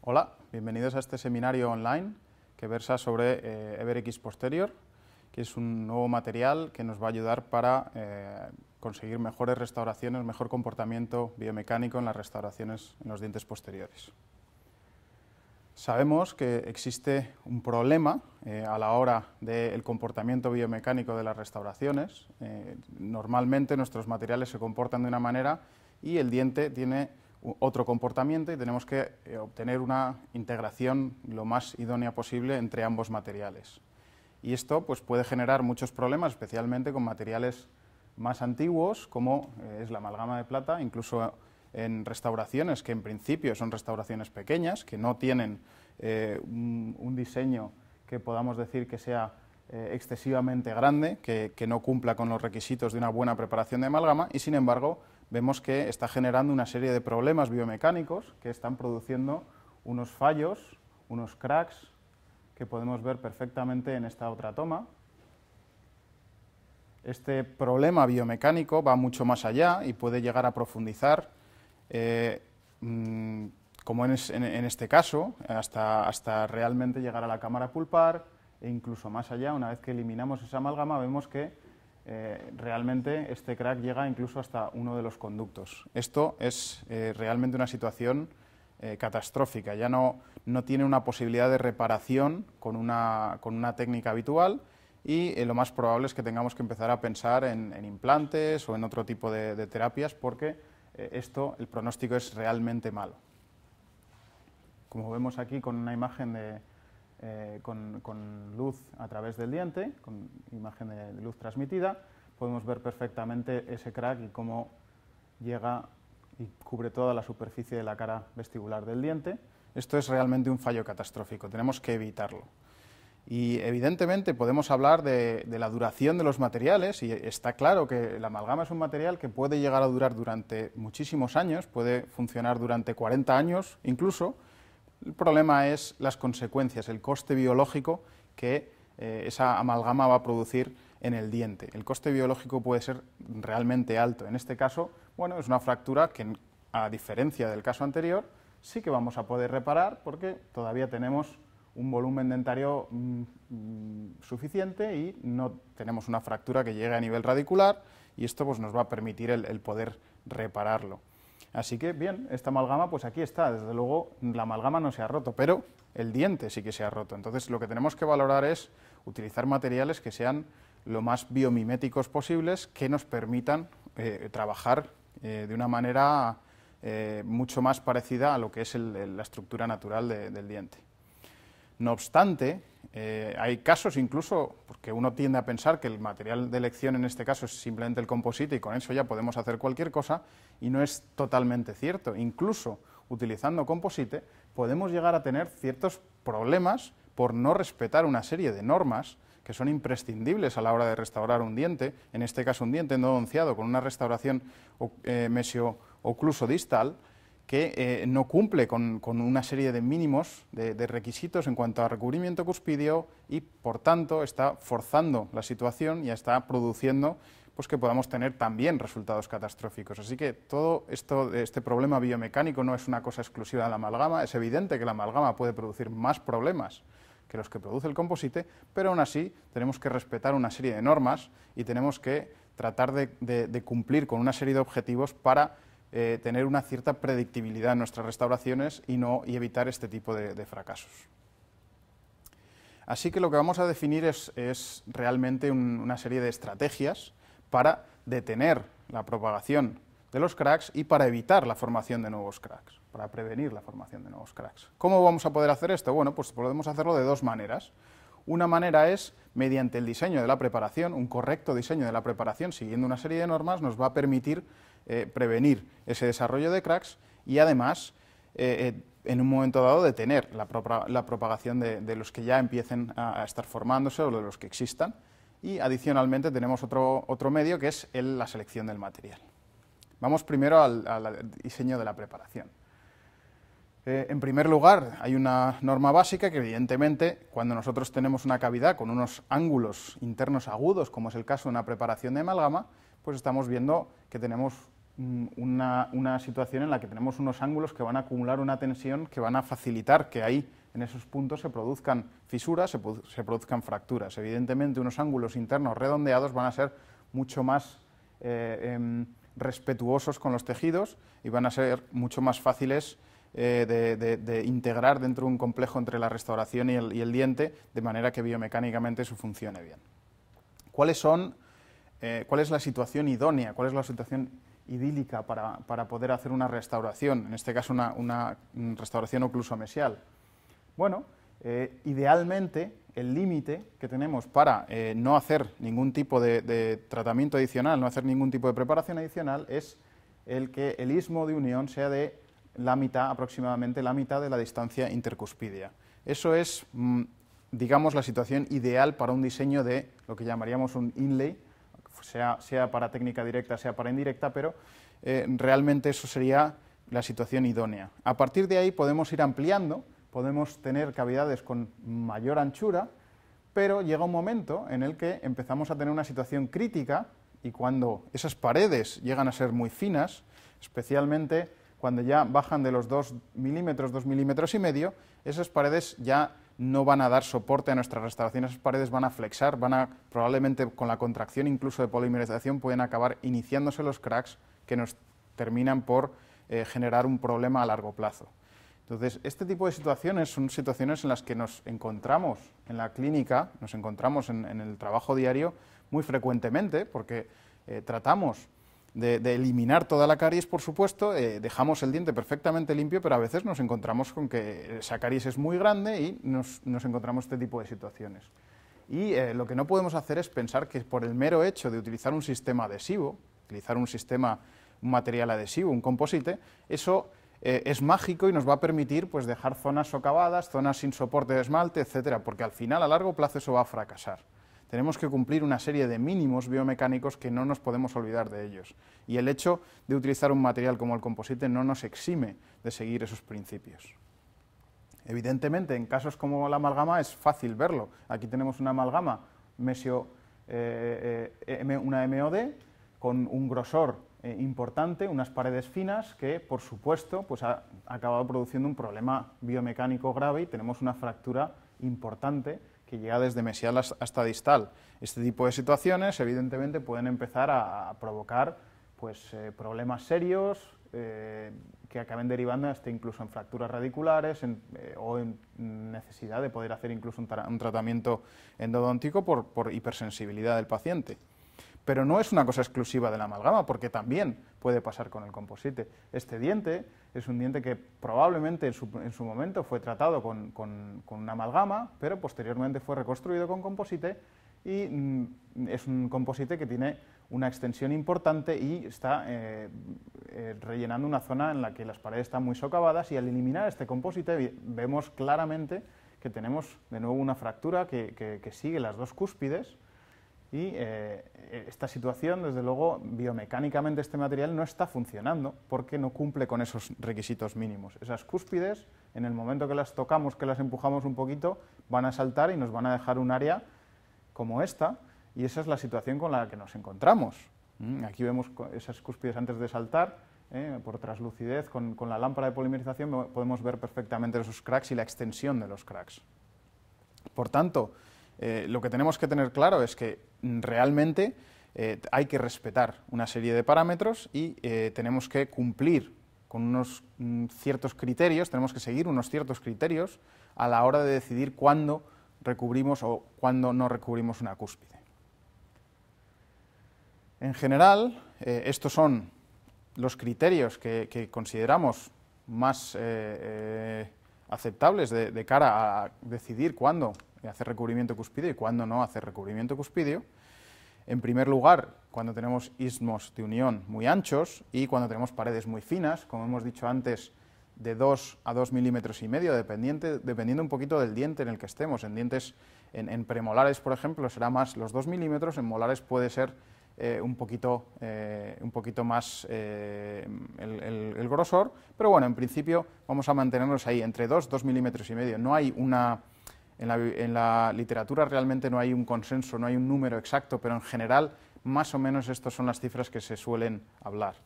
Hola, bienvenidos a este seminario online que versa sobre eh, EverX Posterior, que es un nuevo material que nos va a ayudar para eh, conseguir mejores restauraciones, mejor comportamiento biomecánico en las restauraciones en los dientes posteriores. Sabemos que existe un problema eh, a la hora del comportamiento biomecánico de las restauraciones. normalmente nuestros materiales se comportan de una manera y el diente tiene otro comportamiento y tenemos que eh, obtener una integración lo más idónea posible entre ambos materiales. Y esto pues, puede generar muchos problemas, especialmente con materiales más antiguos, como eh, es la amalgama de plata, incluso en restauraciones que en principio son restauraciones pequeñas, que no tienen eh, un, diseño que podamos decir que sea excesivamente grande, que no cumpla con los requisitos de una buena preparación de amalgama, y sin embargo vemos que está generando una serie de problemas biomecánicos que están produciendo unos fallos, unos cracks, que podemos ver perfectamente en esta otra toma. Este problema biomecánico va mucho más allá y puede llegar a profundizar, eh, mm, como en, en, este caso, hasta, hasta realmente llegar a la cámara pulpar e incluso más allá, una vez que eliminamos esa amalgama, vemos que eh, realmente este crack llega incluso hasta uno de los conductos. Esto es eh, realmente una situación eh, catastrófica, ya no, no tiene una posibilidad de reparación con una, con una técnica habitual y lo más probable es que tengamos que empezar a pensar en, implantes o en otro tipo de, de terapias porque esto, el pronóstico es realmente malo. Como vemos aquí con una imagen de, eh, con, luz a través del diente, con imagen de, luz transmitida, podemos ver perfectamente ese crack y cómo llega y cubre toda la superficie de la cara vestibular del diente. Esto es realmente un fallo catastrófico, tenemos que evitarlo. Y evidentemente podemos hablar de, de la duración de los materiales y está claro que la amalgama es un material que puede llegar a durar durante muchísimos años, puede funcionar durante 40 años incluso, el problema es las consecuencias, el coste biológico que eh, esa amalgama va a producir en el diente. El coste biológico puede ser realmente alto. En este caso, bueno, es una fractura que, a diferencia del caso anterior, sí que vamos a poder reparar porque todavía tenemos un volumen dentario mm, suficiente y no tenemos una fractura que llegue a nivel radicular y esto pues, nos va a permitir el poder repararlo. Así que bien, esta amalgama pues aquí está, desde luego la amalgama no se ha roto, pero el diente sí que se ha roto. Entonces lo que tenemos que valorar es utilizar materiales que sean lo más biomiméticos posibles, que nos permitan eh, trabajar eh, de una manera eh, mucho más parecida a lo que es la estructura natural del diente. No obstante, eh, hay casos incluso, porque uno tiende a pensar que el material de elección en este caso es simplemente el composite y con eso ya podemos hacer cualquier cosa y no es totalmente cierto. Incluso utilizando composite podemos llegar a tener ciertos problemas por no respetar una serie de normas que son imprescindibles a la hora de restaurar un diente, en este caso un diente no con una restauración eh, mesio-ocluso distal, que eh, no cumple con, una serie de mínimos, de, requisitos en cuanto a recubrimiento cuspidio y, por tanto, está forzando la situación y está produciendo pues, que podamos tener también resultados catastróficos. Así que todo esto, este problema biomecánico no es una cosa exclusiva de la amalgama. Es evidente que la amalgama puede producir más problemas que los que produce el composite, pero aún así tenemos que respetar una serie de normas y tenemos que tratar de, de cumplir con una serie de objetivos para eh, tener una cierta predictibilidad en nuestras restauraciones y, no, y evitar este tipo de, fracasos. Así que lo que vamos a definir es, realmente una serie de estrategias para detener la propagación de los cracks y para evitar la formación de nuevos cracks, para prevenir la formación de nuevos cracks. ¿Cómo vamos a poder hacer esto? Bueno, pues podemos hacerlo de dos maneras. Una manera es mediante el diseño de la preparación, un correcto diseño de la preparación siguiendo una serie de normas nos va a permitir eh, prevenir ese desarrollo de cracks y además eh, eh, en un momento dado detener la, la propagación de, los que ya empiecen a, estar formándose o de los que existan. Y adicionalmente tenemos otro, otro medio que es la selección del material. Vamos primero al, diseño de la preparación. en primer lugar, hay una norma básica que evidentemente cuando nosotros tenemos una cavidad con unos ángulos internos agudos, como es el caso de una preparación de amalgama, pues estamos viendo que tenemos Mm, una, situación en la que tenemos unos ángulos que van a acumular una tensión que van a facilitar que ahí, en esos puntos, se produzcan fisuras, se, produzcan fracturas. Evidentemente, unos ángulos internos redondeados van a ser mucho más eh, em, respetuosos con los tejidos y van a ser mucho más fáciles eh, de, integrar dentro de un complejo entre la restauración y el, diente, de manera que biomecánicamente eso funcione bien. ¿Cuáles son, eh, ¿Cuál es la situación idónea? ¿Cuál es la situación idílica para, poder hacer una restauración, en este caso una, una restauración mesial Bueno, eh, idealmente el límite que tenemos para eh, no hacer ningún tipo de, tratamiento adicional, no hacer ningún tipo de preparación adicional, es el que el istmo de unión sea de la mitad, aproximadamente la mitad de la distancia intercuspidia. Eso es, mm, digamos, la situación ideal para un diseño de lo que llamaríamos un inlay, sea, para técnica directa, sea para indirecta, pero eh, realmente eso sería la situación idónea. A partir de ahí podemos ir ampliando, podemos tener cavidades con mayor anchura, pero llega un momento en el que empezamos a tener una situación crítica y cuando esas paredes llegan a ser muy finas, especialmente cuando ya bajan de los 2 milímetros, 2 milímetros y medio, esas paredes ya no van a dar soporte a nuestras restauraciones, esas paredes van a flexar, van a probablemente con la contracción incluso de polimerización pueden acabar iniciándose los cracks que nos terminan por eh, generar un problema a largo plazo. Entonces, este tipo de situaciones son situaciones en las que nos encontramos en la clínica, nos encontramos en, el trabajo diario muy frecuentemente, porque eh, tratamos de, eliminar toda la caries, por supuesto, eh, dejamos el diente perfectamente limpio, pero a veces nos encontramos con que esa caries es muy grande y nos, nos encontramos este tipo de situaciones. Y eh, lo que no podemos hacer es pensar que por el mero hecho de utilizar un sistema adhesivo, utilizar un sistema, un material adhesivo, un composite, eso eh, es mágico y nos va a permitir pues, dejar zonas socavadas, zonas sin soporte de esmalte, etcétera, porque al final, a largo plazo, eso va a fracasar tenemos que cumplir una serie de mínimos biomecánicos que no nos podemos olvidar de ellos. Y el hecho de utilizar un material como el composite no nos exime de seguir esos principios. Evidentemente, en casos como la amalgama es fácil verlo. Aquí tenemos una amalgama, eh, eh, eh, una MOD, con un grosor importante, unas paredes finas, que por supuesto pues ha acabado produciendo un problema biomecánico grave y tenemos una fractura importante que llega desde mesial hasta distal. Este tipo de situaciones, evidentemente, pueden empezar a provocar pues, eh, problemas serios eh, que acaben derivando hasta incluso en fracturas radiculares eh, o en necesidad de poder hacer incluso un, tratamiento endodóntico por hipersensibilidad del paciente. Pero no es una cosa exclusiva de la amalgama, porque también puede pasar con el composite. Este diente es un diente que probablemente en su, momento fue tratado con, una amalgama, pero posteriormente fue reconstruido con composite y mm, es un composite que tiene una extensión importante y está eh, eh, rellenando una zona en la que las paredes están muy socavadas y al eliminar este composite vemos claramente que tenemos de nuevo una fractura que sigue las dos cúspides y eh, eh, esta situación, desde luego, biomecánicamente este material no está funcionando porque no cumple con esos requisitos mínimos. Esas cúspides, en el momento que las tocamos, que las empujamos un poquito, van a saltar y nos van a dejar un área como esta. Y esa es la situación con la que nos encontramos. Mm, aquí vemos esas cúspides antes de saltar. Eh, por traslucidez con, con la lámpara de polimerización podemos ver perfectamente esos cracks y la extensión de los cracks. Por tanto, eh, lo que tenemos que tener claro es que realmente eh, hay que respetar una serie de parámetros y eh, tenemos que cumplir con unos mm, ciertos criterios, tenemos que seguir unos ciertos criterios a la hora de decidir cuándo recubrimos o cuándo no recubrimos una cúspide. En general, estos son los criterios que, consideramos más aceptables de cara a decidir cuándo eh, hacer recubrimiento cuspidio y cuando no hacer recubrimiento cuspidio. En primer lugar, cuando tenemos ismos de unión muy anchos y cuando tenemos paredes muy finas, como hemos dicho antes, de 2 a 2 milímetros y medio, dependiendo un poquito del diente en el que estemos. En dientes, en, premolares, por ejemplo, será más los 2 milímetros, en molares puede ser eh, un, poquito, eh, un poquito más el, el, grosor, pero bueno, en principio vamos a mantenernos ahí, entre 2, 2 milímetros y medio. No hay una en la, literatura realmente no hay un consenso, no hay un número exacto, pero en general más o menos estas son las cifras que se suelen hablar.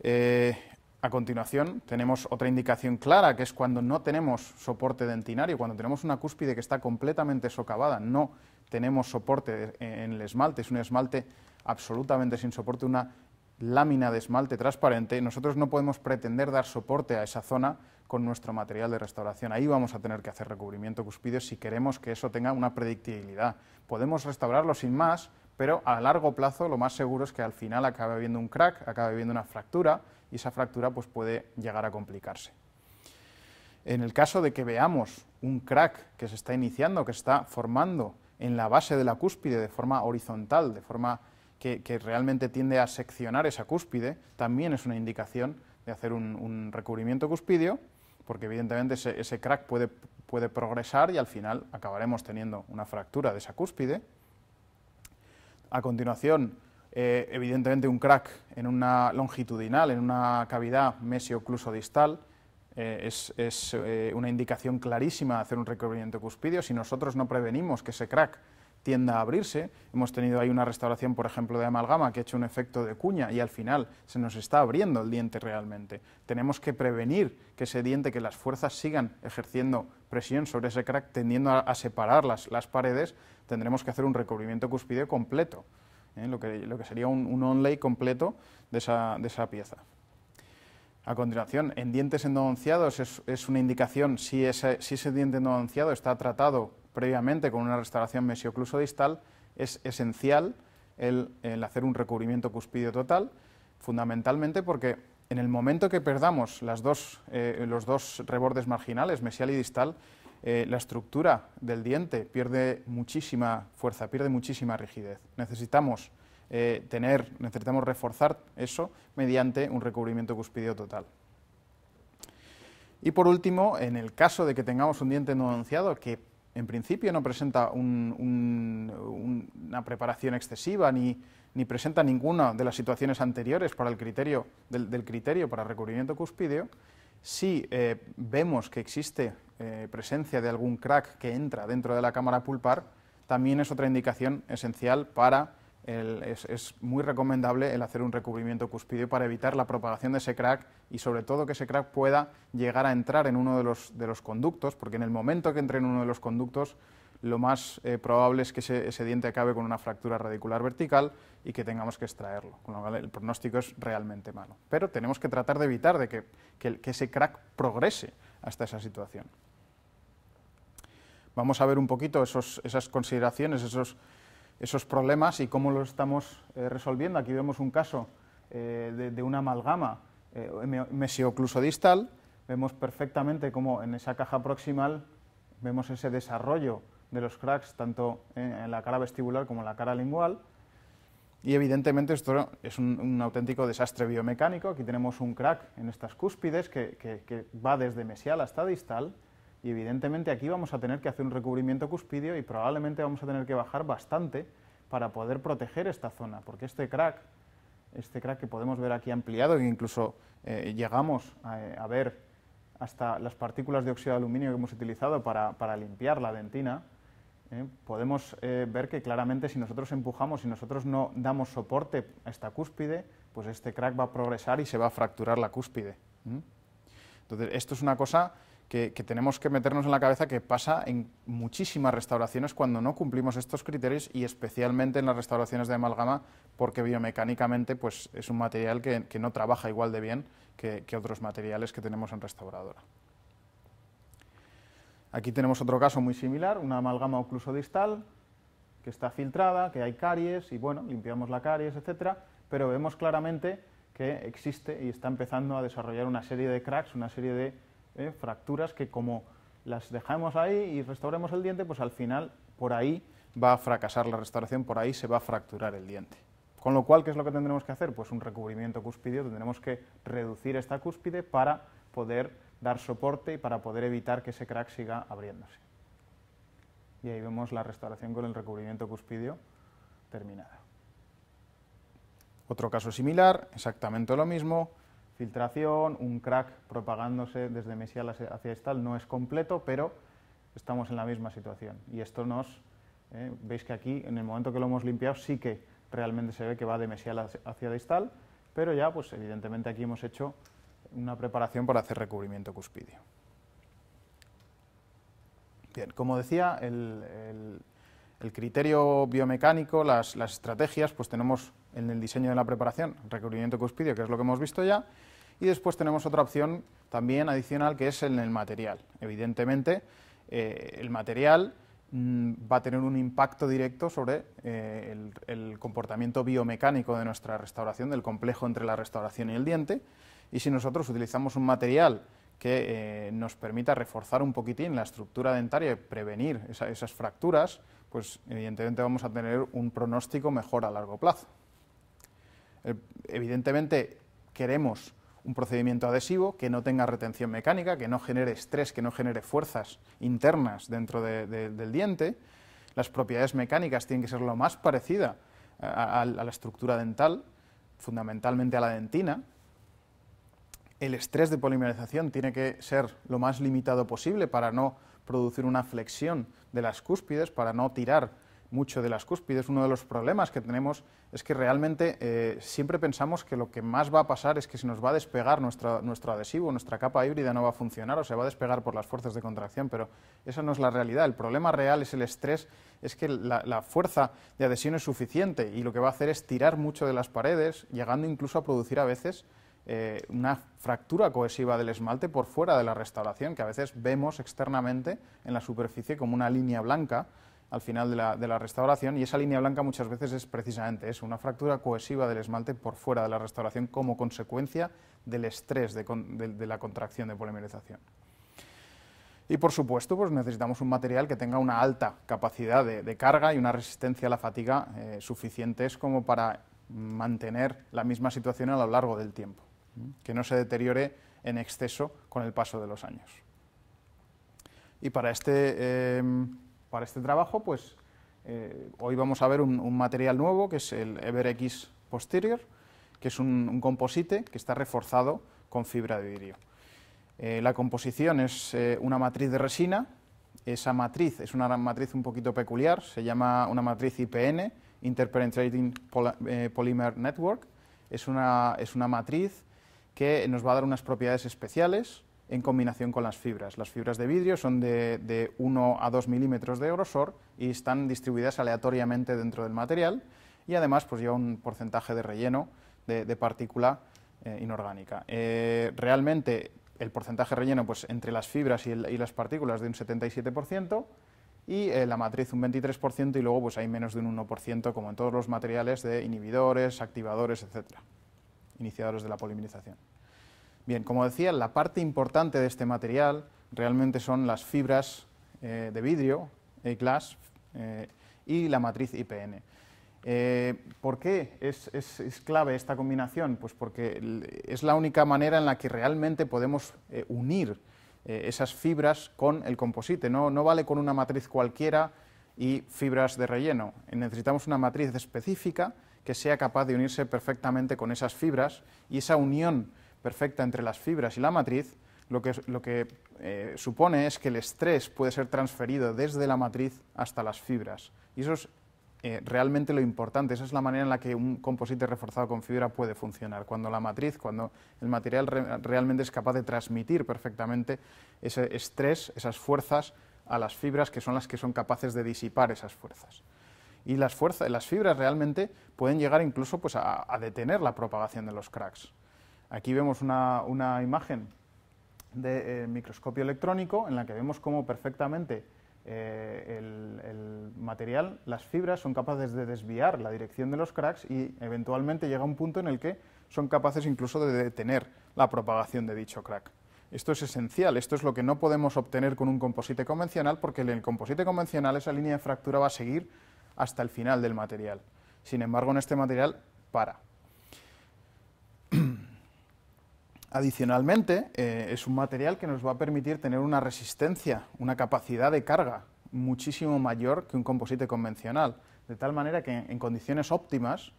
Eh, a continuación tenemos otra indicación clara, que es cuando no tenemos soporte dentinario, cuando tenemos una cúspide que está completamente socavada, no tenemos soporte en el esmalte, es un esmalte absolutamente sin soporte, una lámina de esmalte transparente, nosotros no podemos pretender dar soporte a esa zona con nuestro material de restauración. Ahí vamos a tener que hacer recubrimiento cuspidio si queremos que eso tenga una predictibilidad. Podemos restaurarlo sin más, pero a largo plazo lo más seguro es que al final acabe habiendo un crack, acabe habiendo una fractura y esa fractura pues, puede llegar a complicarse. En el caso de que veamos un crack que se está iniciando, que se está formando en la base de la cúspide de forma horizontal, de forma que, realmente tiende a seccionar esa cúspide, también es una indicación de hacer un, recubrimiento cuspidio, porque evidentemente ese, crack puede, progresar y al final acabaremos teniendo una fractura de esa cúspide. A continuación, eh, evidentemente un crack en una longitudinal, en una cavidad mesiocluso distal, eh, es, eh, una indicación clarísima de hacer un recubrimiento cuspidio. Si nosotros no prevenimos que ese crack tienda a abrirse. Hemos tenido ahí una restauración, por ejemplo, de amalgama que ha hecho un efecto de cuña y al final se nos está abriendo el diente realmente. Tenemos que prevenir que ese diente, que las fuerzas sigan ejerciendo presión sobre ese crack, tendiendo a, separar las, paredes, tendremos que hacer un recubrimiento cuspideo completo, ¿eh? lo, que, lo, que, sería un, un onlay completo de esa, pieza. A continuación, en dientes endodonciados es, una indicación si ese, si ese diente endodonciado está tratado previamente con una restauración mesiocluso distal, es esencial el, hacer un recubrimiento cuspidio total, fundamentalmente porque en el momento que perdamos las dos, eh, los dos rebordes marginales, mesial y distal, eh, la estructura del diente pierde muchísima fuerza, pierde muchísima rigidez. Necesitamos eh, tener, necesitamos reforzar eso mediante un recubrimiento cuspidio total. Y por último, en el caso de que tengamos un diente no que en principio no presenta una preparación excesiva ni, ni, presenta ninguna de las situaciones anteriores para el criterio, del, criterio para recubrimiento cuspideo, si eh, vemos que existe eh, presencia de algún crack que entra dentro de la cámara pulpar, también es otra indicación esencial para es, muy recomendable el hacer un recubrimiento cuspidio para evitar la propagación de ese crack y sobre todo que ese crack pueda llegar a entrar en uno de los, de los conductos, porque en el momento que entre en uno de los conductos, lo más eh, probable es que ese, diente acabe con una fractura radicular vertical y que tengamos que extraerlo, el pronóstico es realmente malo. Pero tenemos que tratar de evitar de que, que, ese crack progrese hasta esa situación. Vamos a ver un poquito esas consideraciones, esos esos problemas y cómo los estamos eh, resolviendo. Aquí vemos un caso eh, de, una amalgama eh, mesio-cluso-distal. Vemos perfectamente cómo en esa caja proximal vemos ese desarrollo de los cracks tanto en, la cara vestibular como en la cara lingual. Y evidentemente esto es un, auténtico desastre biomecánico. Aquí tenemos un crack en estas cúspides que va desde mesial hasta distal y evidentemente aquí vamos a tener que hacer un recubrimiento cuspidio y probablemente vamos a tener que bajar bastante para poder proteger esta zona, porque este crack, este crack que podemos ver aquí ampliado, que incluso eh, llegamos a, ver hasta las partículas de óxido de aluminio que hemos utilizado para, para limpiar la dentina, eh, podemos eh, ver que claramente si nosotros empujamos, si nosotros no damos soporte a esta cúspide, pues este crack va a progresar y se va a fracturar la cúspide. Entonces, esto es una cosa que, tenemos que meternos en la cabeza que pasa en muchísimas restauraciones cuando no cumplimos estos criterios y especialmente en las restauraciones de amalgama porque biomecánicamente pues, es un material que, no trabaja igual de bien que, otros materiales que tenemos en restauradora. Aquí tenemos otro caso muy similar, una amalgama ocluso distal que está filtrada, que hay caries y bueno, limpiamos la caries, etcétera, pero vemos claramente que existe y está empezando a desarrollar una serie de cracks, una serie de ¿eh? fracturas que como las dejamos ahí y restauremos el diente, pues al final por ahí va a fracasar la restauración, por ahí se va a fracturar el diente. Con lo cual, ¿qué es lo que tendremos que hacer? Pues un recubrimiento cúspideo, tendremos que reducir esta cúspide para poder dar soporte y para poder evitar que ese crack siga abriéndose. Y ahí vemos la restauración con el recubrimiento cuspidio terminada. Otro caso similar, exactamente lo mismo, filtración, un crack propagándose desde Mesial hacia distal, no es completo, pero estamos en la misma situación. Y esto nos, eh, veis que aquí, en el momento que lo hemos limpiado, sí que realmente se ve que va de Mesial hacia Distal, pero ya, pues evidentemente aquí hemos hecho una preparación para hacer recubrimiento cuspidio. Bien, como decía, el, criterio biomecánico, las, estrategias, pues tenemos en el diseño de la preparación recubrimiento cuspidio, que es lo que hemos visto ya, y después tenemos otra opción también adicional que es en eh, el material. Evidentemente, mm, el material va a tener un impacto directo sobre eh, el, comportamiento biomecánico de nuestra restauración, del complejo entre la restauración y el diente. Y si nosotros utilizamos un material que eh, nos permita reforzar un poquitín la estructura dentaria y prevenir esas fracturas, pues evidentemente vamos a tener un pronóstico mejor a largo plazo. evidentemente queremos un procedimiento adhesivo que no tenga retención mecánica, que no genere estrés, que no genere fuerzas internas dentro del diente. Las propiedades mecánicas tienen que ser lo más parecida eh, a la estructura dental, fundamentalmente a la dentina, el estrés de polimerización tiene que ser lo más limitado posible para no producir una flexión de las cúspides, para no tirar mucho de las cúspides. Uno de los problemas que tenemos es que realmente eh, siempre pensamos que lo que más va a pasar es que se nos va a despegar nuestro adhesivo, nuestra capa híbrida no va a funcionar o se va a despegar por las fuerzas de contracción, pero esa no es la realidad. El problema real es el estrés, es que la, fuerza de adhesión es suficiente y lo que va a hacer es tirar mucho de las paredes, llegando incluso a producir a veces eh, una fractura cohesiva del esmalte por fuera de la restauración, que a veces vemos externamente en la superficie como una línea blanca al final de la, restauración y esa línea blanca muchas veces es precisamente eso, una fractura cohesiva del esmalte por fuera de la restauración como consecuencia del estrés de, la contracción de polimerización. Y por supuesto, pues necesitamos un material que tenga una alta capacidad de, carga y una resistencia a la fatiga eh, suficientes como para mantener la misma situación a lo largo del tiempo, que no se deteriore en exceso con el paso de los años. Y para este eh, para este trabajo, pues eh, hoy vamos a ver un, material nuevo que es el EverX Posterior, que es un, composite que está reforzado con fibra de vidrio. Eh, la composición es eh, una matriz de resina, esa matriz es una matriz un poquito peculiar, se llama una matriz IPN, Interpenetrating Polymer Network, es una, es una matriz que nos va a dar unas propiedades especiales, en combinación con las fibras. Las fibras de vidrio son de, 1 a 2 milímetros de grosor y están distribuidas aleatoriamente dentro del material y además pues, lleva un porcentaje de relleno de, de partícula eh, inorgánica. Eh, realmente el porcentaje de relleno pues, entre las fibras y, las partículas de un 77% y eh, la matriz un 23% y luego pues, hay menos de un 1% como en todos los materiales de inhibidores, activadores, etcétera, Iniciadores de la polimerización. Bien, como decía, la parte importante de este material realmente son las fibras eh, de vidrio, eh, glass eh, y la matriz IPN. ¿Por qué es, clave esta combinación? Pues porque es la única manera en la que realmente podemos unir esas fibras con el composite. No, no vale con una matriz cualquiera y fibras de relleno. Necesitamos una matriz específica que sea capaz de unirse perfectamente con esas fibras y esa unión perfecta entre las fibras y la matriz, lo que, lo que eh, supone es que el estrés puede ser transferido desde la matriz hasta las fibras. Y eso es eh, realmente lo importante. Esa es la manera en la que un composite reforzado con fibra puede funcionar. Cuando la matriz, cuando el material realmente es capaz de transmitir perfectamente ese estrés, esas fuerzas a las fibras que son las que son capaces de disipar esas fuerzas. Y las, fuerzas, las fibras realmente pueden llegar incluso pues, a detener la propagación de los cracks. Aquí vemos una, imagen de eh, microscopio electrónico en la que vemos cómo perfectamente eh, el, el, material, las fibras, son capaces de desviar la dirección de los cracks y eventualmente llega un punto en el que son capaces incluso de detener la propagación de dicho crack. Esto es esencial, esto es lo que no podemos obtener con un composite convencional porque en el composite convencional esa línea de fractura va a seguir hasta el final del material. Sin embargo, en este material para. Adicionalmente, eh, es un material que nos va a permitir tener una resistencia, una capacidad de carga muchísimo mayor que un composite convencional, de tal manera que en condiciones óptimas,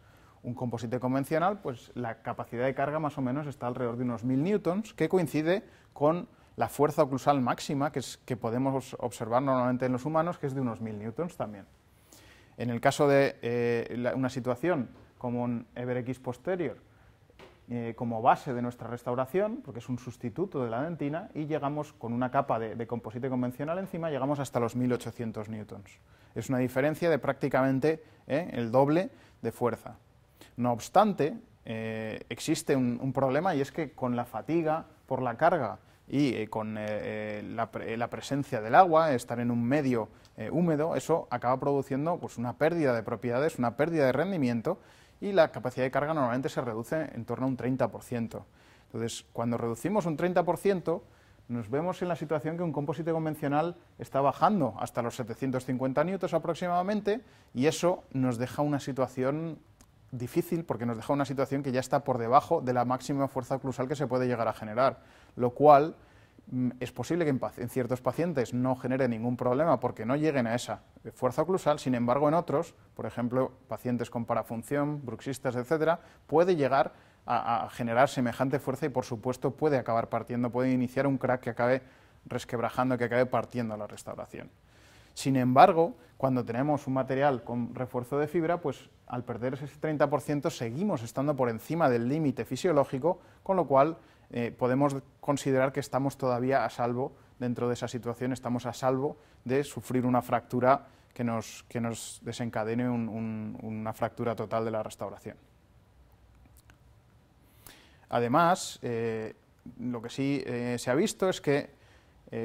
un composite convencional, pues la capacidad de carga más o menos está alrededor de unos 1000 newtons, que coincide con la fuerza oclusal máxima que, podemos observar normalmente en los humanos, que es de unos 1000 newtons también. En el caso de eh, una situación como un X posterior, eh, como base de nuestra restauración, porque es un sustituto de la dentina, y llegamos con una capa de, composite convencional encima, llegamos hasta los 1800 newtons. Es una diferencia de prácticamente eh, el doble de fuerza. No obstante, eh, existe un, problema y es que con la fatiga por la carga y con la, la, presencia del agua, estar en un medio húmedo, eso acaba produciendo pues, una pérdida de propiedades, una pérdida de rendimiento y la capacidad de carga normalmente se reduce en torno a un 30%. Entonces, cuando reducimos un 30%, nos vemos en la situación que un compósito convencional está bajando hasta los 750 N aproximadamente y eso nos deja una situación difícil porque nos deja una situación que ya está por debajo de la máxima fuerza oclusal que se puede llegar a generar, lo cual Mm, es posible que en, ciertos pacientes no genere ningún problema porque no lleguen a esa fuerza oclusal, sin embargo en otros, por ejemplo, pacientes con parafunción, bruxistas, etcétera, puede llegar a, a, generar semejante fuerza y por supuesto puede acabar partiendo, puede iniciar un crack que acabe resquebrajando, que acabe partiendo la restauración. Sin embargo, cuando tenemos un material con refuerzo de fibra, pues al perder ese 30% seguimos estando por encima del límite fisiológico, con lo cual eh, podemos considerar que estamos todavía a salvo dentro de esa situación, estamos a salvo de sufrir una fractura que nos, desencadene una fractura total de la restauración. Además, eh, lo que sí eh, se ha visto es que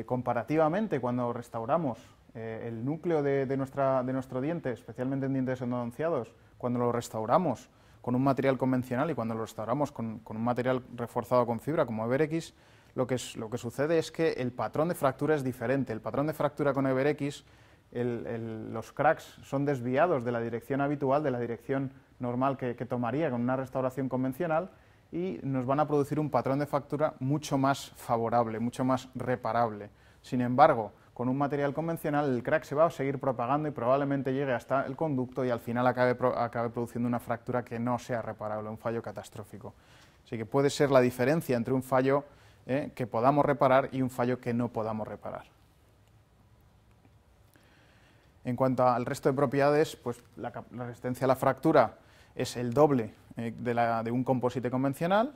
comparativamente cuando restauramos el núcleo de, de, nuestro diente, especialmente en dientes endodonciados, cuando lo restauramos con un material convencional y cuando lo restauramos con, un material reforzado con fibra como EverX, lo que, lo que sucede es que el patrón de fractura es diferente. El patrón de fractura con EverX, los cracks son desviados de la dirección habitual, de la dirección normal que, que tomaría con una restauración convencional y nos van a producir un patrón de fractura mucho más favorable, mucho más reparable. Sin embargo, con un material convencional el crack se va a seguir propagando y probablemente llegue hasta el conducto y al final acabe, produciendo una fractura que no sea reparable, un fallo catastrófico. Así que puede ser la diferencia entre un fallo eh, que podamos reparar y un fallo que no podamos reparar. En cuanto al resto de propiedades, pues la, resistencia a la fractura es el doble eh, de, la, de un composite convencional,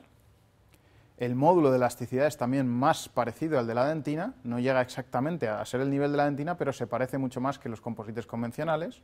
el módulo de elasticidad es también más parecido al de la dentina, no llega exactamente a ser el nivel de la dentina, pero se parece mucho más que los composites convencionales.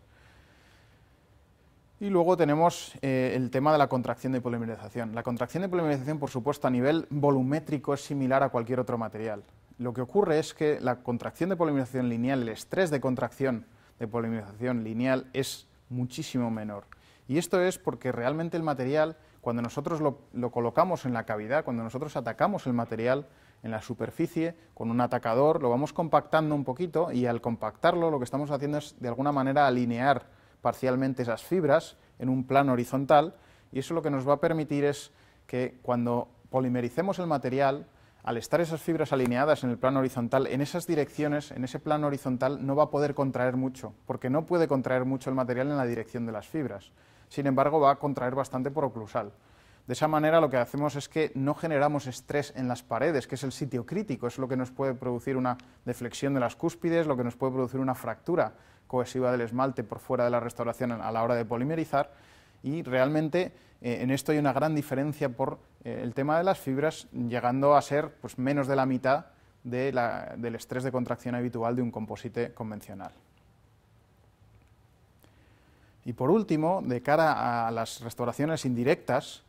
Y luego tenemos eh, el tema de la contracción de polimerización. La contracción de polimerización, por supuesto, a nivel volumétrico es similar a cualquier otro material. Lo que ocurre es que la contracción de polimerización lineal, el estrés de contracción de polimerización lineal es muchísimo menor. Y esto es porque realmente el material cuando nosotros lo, colocamos en la cavidad, cuando nosotros atacamos el material en la superficie con un atacador, lo vamos compactando un poquito y al compactarlo lo que estamos haciendo es de alguna manera alinear parcialmente esas fibras en un plano horizontal y eso lo que nos va a permitir es que cuando polimericemos el material, al estar esas fibras alineadas en el plano horizontal, en esas direcciones, en ese plano horizontal, no va a poder contraer mucho, porque no puede contraer mucho el material en la dirección de las fibras sin embargo va a contraer bastante por oclusal. De esa manera lo que hacemos es que no generamos estrés en las paredes, que es el sitio crítico, es lo que nos puede producir una deflexión de las cúspides, lo que nos puede producir una fractura cohesiva del esmalte por fuera de la restauración a la hora de polimerizar. Y realmente eh, en esto hay una gran diferencia por eh, el tema de las fibras, llegando a ser pues, menos de la mitad del estrés de contracción habitual de un composite convencional. Y por último, de cara a las restauraciones indirectas,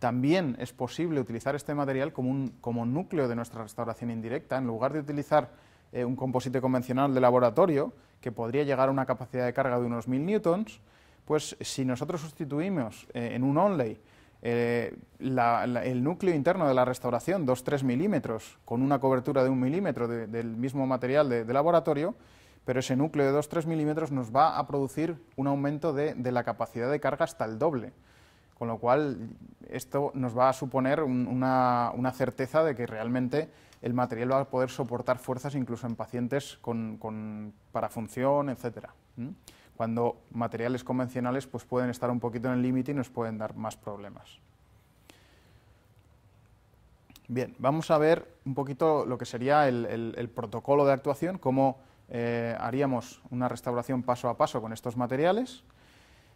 también es posible utilizar este material como, núcleo de nuestra restauración indirecta, en lugar de utilizar eh, un composite convencional de laboratorio, que podría llegar a una capacidad de carga de unos 1000 newtons, pues si nosotros sustituimos eh, en un onlay eh, el núcleo interno de la restauración, 2-3 milímetros, con una cobertura de un milímetro del mismo material de laboratorio, pero ese núcleo de 2-3 milímetros nos va a producir un aumento de, la capacidad de carga hasta el doble, con lo cual esto nos va a suponer una, certeza de que realmente el material va a poder soportar fuerzas incluso en pacientes con, función, etc. Cuando materiales convencionales pues, pueden estar un poquito en el límite y nos pueden dar más problemas. Bien, vamos a ver un poquito lo que sería el, protocolo de actuación, cómo eh, haríamos una restauración paso a paso con estos materiales.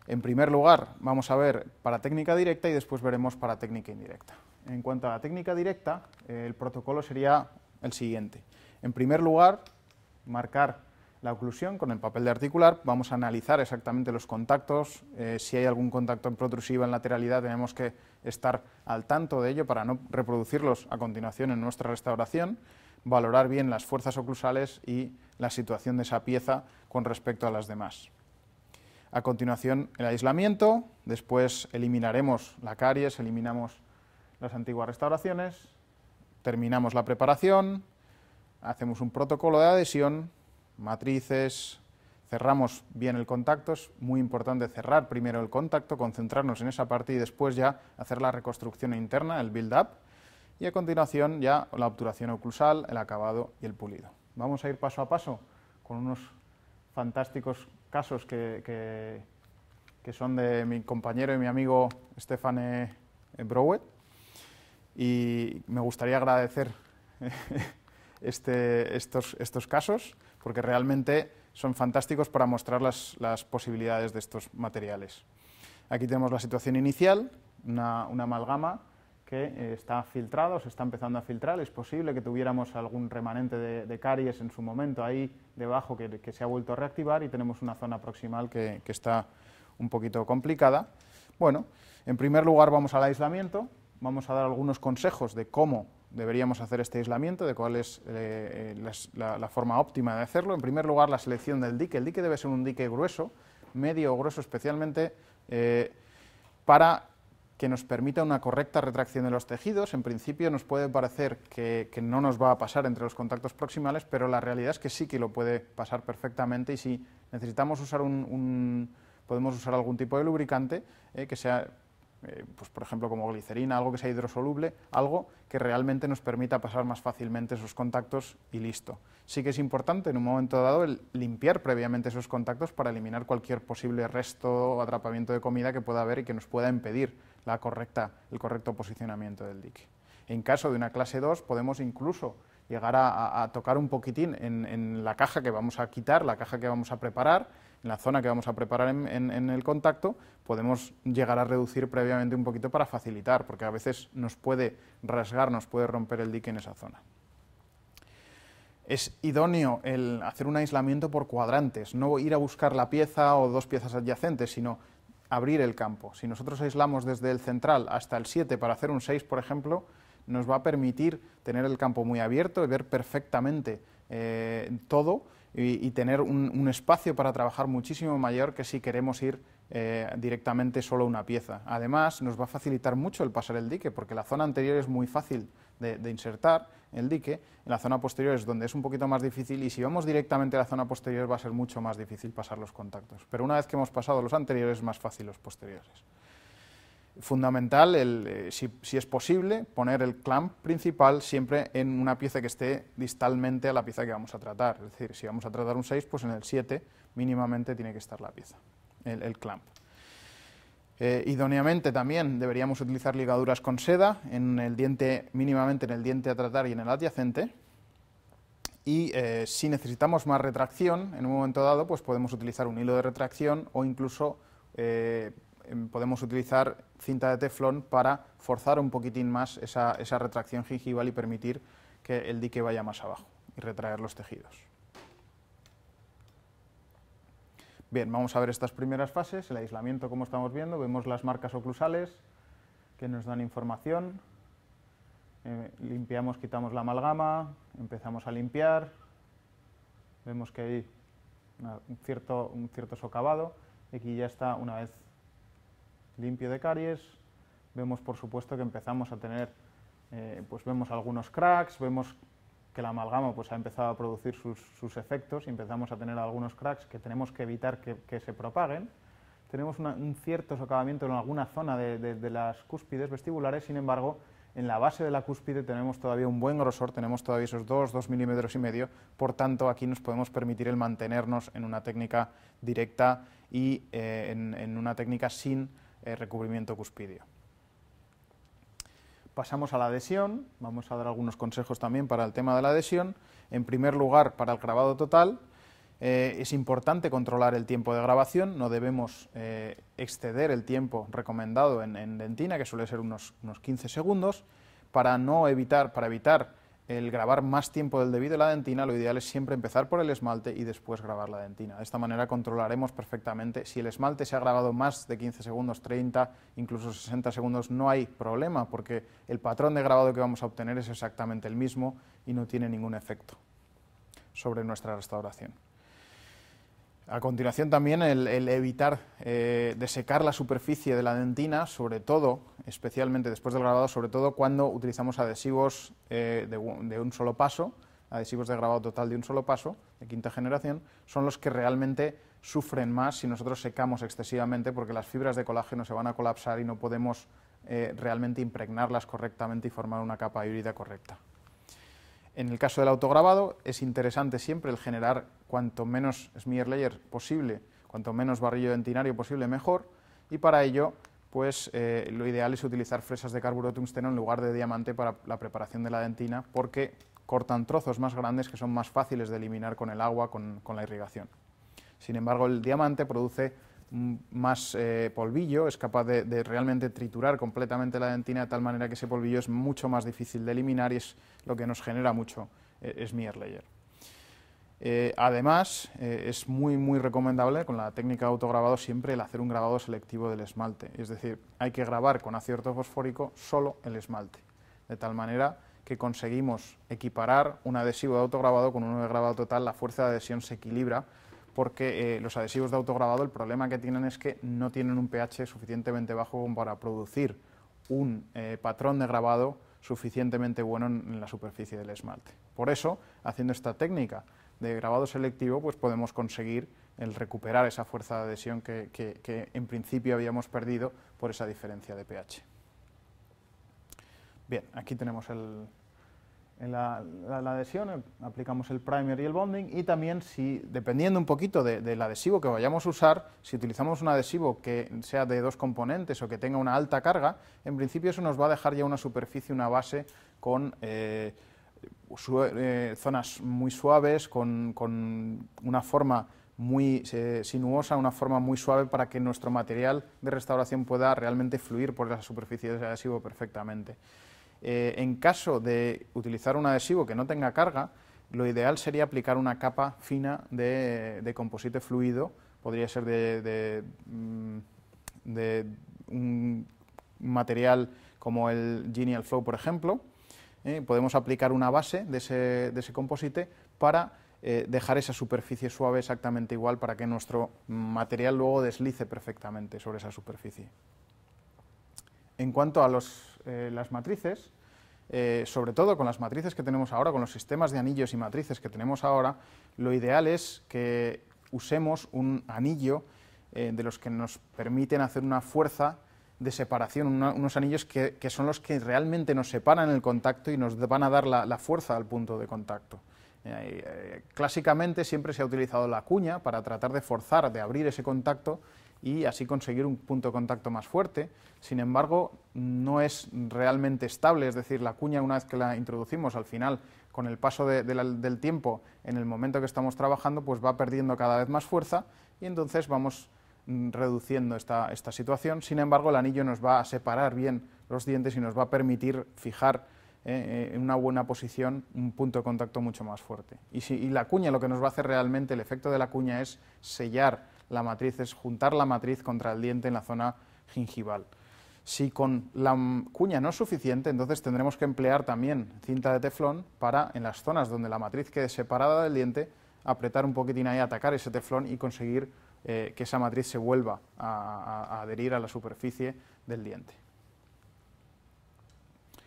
En primer lugar, vamos a ver para técnica directa y después veremos para técnica indirecta. En cuanto a la técnica directa, eh, el protocolo sería el siguiente. En primer lugar, marcar la oclusión con el papel de articular, vamos a analizar exactamente los contactos, eh, si hay algún contacto en protrusiva en lateralidad tenemos que estar al tanto de ello para no reproducirlos a continuación en nuestra restauración valorar bien las fuerzas oclusales y la situación de esa pieza con respecto a las demás. A continuación, el aislamiento, después eliminaremos la caries, eliminamos las antiguas restauraciones, terminamos la preparación, hacemos un protocolo de adhesión, matrices, cerramos bien el contacto, es muy importante cerrar primero el contacto, concentrarnos en esa parte y después ya hacer la reconstrucción interna, el build-up, y a continuación ya la obturación oclusal, el acabado y el pulido. Vamos a ir paso a paso con unos fantásticos casos que, que, son de mi compañero y mi amigo Stefane Browet y me gustaría agradecer eh, este, estos, casos porque realmente son fantásticos para mostrar las, posibilidades de estos materiales. Aquí tenemos la situación inicial, una, una amalgama que eh, está filtrado, se está empezando a filtrar. Es posible que tuviéramos algún remanente de, caries en su momento ahí debajo que, se ha vuelto a reactivar y tenemos una zona proximal que, está un poquito complicada. Bueno, en primer lugar vamos al aislamiento, vamos a dar algunos consejos de cómo deberíamos hacer este aislamiento, de cuál es eh, eh, la, forma óptima de hacerlo. En primer lugar, la selección del dique. El dique debe ser un dique grueso, medio grueso especialmente, para que nos permita una correcta retracción de los tejidos. En principio nos puede parecer que, no nos va a pasar entre los contactos proximales, pero la realidad es que sí que lo puede pasar perfectamente y si necesitamos usar un, podemos usar algún tipo de lubricante eh, que sea, eh, pues, por ejemplo, como glicerina, algo que sea hidrosoluble, algo que realmente nos permita pasar más fácilmente esos contactos y listo. Sí que es importante en un momento dado limpiar previamente esos contactos para eliminar cualquier posible resto o atrapamiento de comida que pueda haber y que nos pueda impedir la correcta, el correcto posicionamiento del dique. En caso de una clase 2 podemos incluso llegar a, tocar un poquitín en, la caja que vamos a quitar, la caja que vamos a preparar, en la zona que vamos a preparar en, el contacto, podemos llegar a reducir previamente un poquito para facilitar, porque a veces nos puede rasgar, nos puede romper el dique en esa zona. Es idóneo el hacer un aislamiento por cuadrantes, no ir a buscar la pieza o dos piezas adyacentes, sino abrir el campo. Si nosotros aislamos desde el central hasta el 7 para hacer un 6, por ejemplo, nos va a permitir tener el campo muy abierto y ver perfectamente eh, todo y, tener un, espacio para trabajar muchísimo mayor que si queremos ir eh, directamente solo una pieza. Además, nos va a facilitar mucho el pasar el dique, porque la zona anterior es muy fácil de, insertar el dique. En la zona posterior es donde es un poquito más difícil y si vamos directamente a la zona posterior va a ser mucho más difícil pasar los contactos. Pero una vez que hemos pasado los anteriores es más fácil los posteriores. Fundamental, eh, si, es posible, poner el clamp principal siempre en una pieza que esté distalmente a la pieza que vamos a tratar. Es decir, si vamos a tratar un 6, pues en el 7 mínimamente tiene que estar la pieza, el clamp. Eh, idóneamente también deberíamos utilizar ligaduras con seda en el diente mínimamente en el diente a tratar y en el adyacente. Y eh, si necesitamos más retracción en un momento dado, pues podemos utilizar un hilo de retracción o incluso eh, em, podemos utilizar cinta de teflón para forzar un poquitín más esa, esa retracción gingival y permitir que el dique vaya más abajo y retraer los tejidos. Bien, vamos a ver estas primeras fases, el aislamiento como estamos viendo, vemos las marcas oclusales que nos dan información, eh, limpiamos, quitamos la amalgama, empezamos a limpiar, vemos que hay un, cierto, un cierto socavado, aquí ya está una vez limpio de caries, vemos por supuesto que empezamos a tener, eh, pues vemos algunos cracks, vemos que la amalgama pues, ha empezado a producir sus, efectos y empezamos a tener algunos cracks que tenemos que evitar que, se propaguen. Tenemos un cierto socavamiento en alguna zona de, las cúspides vestibulares, sin embargo, en la base de la cúspide tenemos todavía un buen grosor, tenemos todavía esos 2, 2 milímetros y medio, por tanto aquí nos podemos permitir el mantenernos en una técnica directa y eh, en, una técnica sin eh, recubrimiento cuspidio pasamos a la adhesión, vamos a dar algunos consejos también para el tema de la adhesión. En primer lugar, para el grabado total, eh, es importante controlar el tiempo de grabación, no debemos eh, exceder el tiempo recomendado en, dentina, que suele ser unos, unos 15 segundos, para no evitar, para evitar el grabar más tiempo del debido la dentina, lo ideal es siempre empezar por el esmalte y después grabar la dentina. De esta manera controlaremos perfectamente. Si el esmalte se ha grabado más de 15 segundos, 30, incluso 60 segundos, no hay problema porque el patrón de grabado que vamos a obtener es exactamente el mismo y no tiene ningún efecto sobre nuestra restauración. A continuación también el, evitar eh, de secar la superficie de la dentina, sobre todo, especialmente después del grabado, sobre todo cuando utilizamos adhesivos eh, de, un solo paso, adhesivos de grabado total de un solo paso, de quinta generación, son los que realmente sufren más si nosotros secamos excesivamente porque las fibras de colágeno se van a colapsar y no podemos eh, realmente impregnarlas correctamente y formar una capa híbrida correcta. En el caso del autograbado, es interesante siempre el generar cuanto menos smear layer posible, cuanto menos barrillo dentinario posible, mejor, y para ello, pues eh, lo ideal es utilizar fresas de carburo de tungsteno en lugar de diamante para la preparación de la dentina, porque cortan trozos más grandes que son más fáciles de eliminar con el agua, con la irrigación. Sin embargo, el diamante produce Mm, más eh, polvillo, es capaz de, realmente triturar completamente la dentina de tal manera que ese polvillo es mucho más difícil de eliminar y es lo que nos genera mucho eh, Smear Layer. Eh, además, eh, es muy, muy recomendable con la técnica de autograbado siempre el hacer un grabado selectivo del esmalte. Es decir, hay que grabar con acierto fosfórico solo el esmalte, de tal manera que conseguimos equiparar un adhesivo de autograbado con uno de grabado total, la fuerza de adhesión se equilibra porque eh, los adhesivos de autograbado el problema que tienen es que no tienen un pH suficientemente bajo para producir un eh, patrón de grabado suficientemente bueno en, la superficie del esmalte. Por eso, haciendo esta técnica de grabado selectivo, pues podemos conseguir el recuperar esa fuerza de adhesión que en principio habíamos perdido por esa diferencia de pH. Bien, aquí tenemos el, en la, adhesión eh, aplicamos el primer y el bonding y también si, dependiendo un poquito del adhesivo que vayamos a usar, si utilizamos un adhesivo que sea de dos componentes o que tenga una alta carga, en principio eso nos va a dejar ya una superficie, una base con eh, eh, zonas muy suaves, con, una forma muy sinuosa, una forma muy suave para que nuestro material de restauración pueda realmente fluir por la superficie de ese adhesivo perfectamente. Eh, en caso de utilizar un adhesivo que no tenga carga, lo ideal sería aplicar una capa fina de, composite fluido, podría ser mm, de, un material como el Genial Flow, por ejemplo. Eh, podemos aplicar una base de ese, composite para eh, dejar esa superficie suave exactamente igual para que nuestro material luego deslice perfectamente sobre esa superficie en cuanto a eh, las matrices, eh, sobre todo con las matrices que tenemos ahora, con los sistemas de anillos y matrices que tenemos ahora, lo ideal es que usemos un anillo eh, de los que nos permiten hacer una fuerza de separación, unos anillos que, son los que realmente nos separan el contacto y nos van a dar la, fuerza al punto de contacto. clásicamente siempre se ha utilizado la cuña para tratar de forzar, de abrir ese contacto y así conseguir un punto de contacto más fuerte. Sin embargo, no es realmente estable, es decir, la cuña una vez que la introducimos al final, con el paso del tiempo, en el momento que estamos trabajando, pues va perdiendo cada vez más fuerza y entonces vamos mm, reduciendo esta, esta situación. Sin embargo, el anillo nos va a separar bien los dientes y nos va a permitir fijar eh, eh, en una buena posición un punto de contacto mucho más fuerte. Y, si, y la cuña lo que nos va a hacer realmente, el efecto de la cuña es sellar la matriz es juntar la matriz contra el diente en la zona gingival. Si con la cuña no es suficiente, entonces tendremos que emplear también cinta de teflón para, en las zonas donde la matriz quede separada del diente, apretar un poquitín ahí, atacar ese teflón y conseguir eh, que esa matriz se vuelva a adherir a la superficie del diente.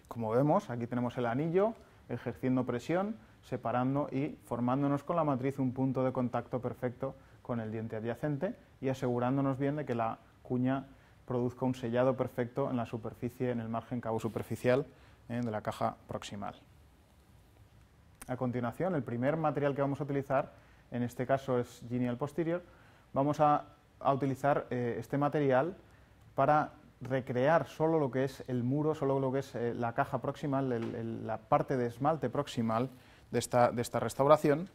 Como vemos, aquí tenemos el anillo ejerciendo presión, separando y formándonos con la matriz un punto de contacto perfecto con el diente adyacente y asegurándonos bien de que la cuña produzca un sellado perfecto en la superficie, en el margen cabo superficial eh, de la caja proximal. A continuación, el primer material que vamos a utilizar, en este caso es genial posterior, vamos a, utilizar eh, este material para recrear solo lo que es el muro, solo lo que es eh, la caja proximal, la parte de esmalte proximal de esta, de esta restauración.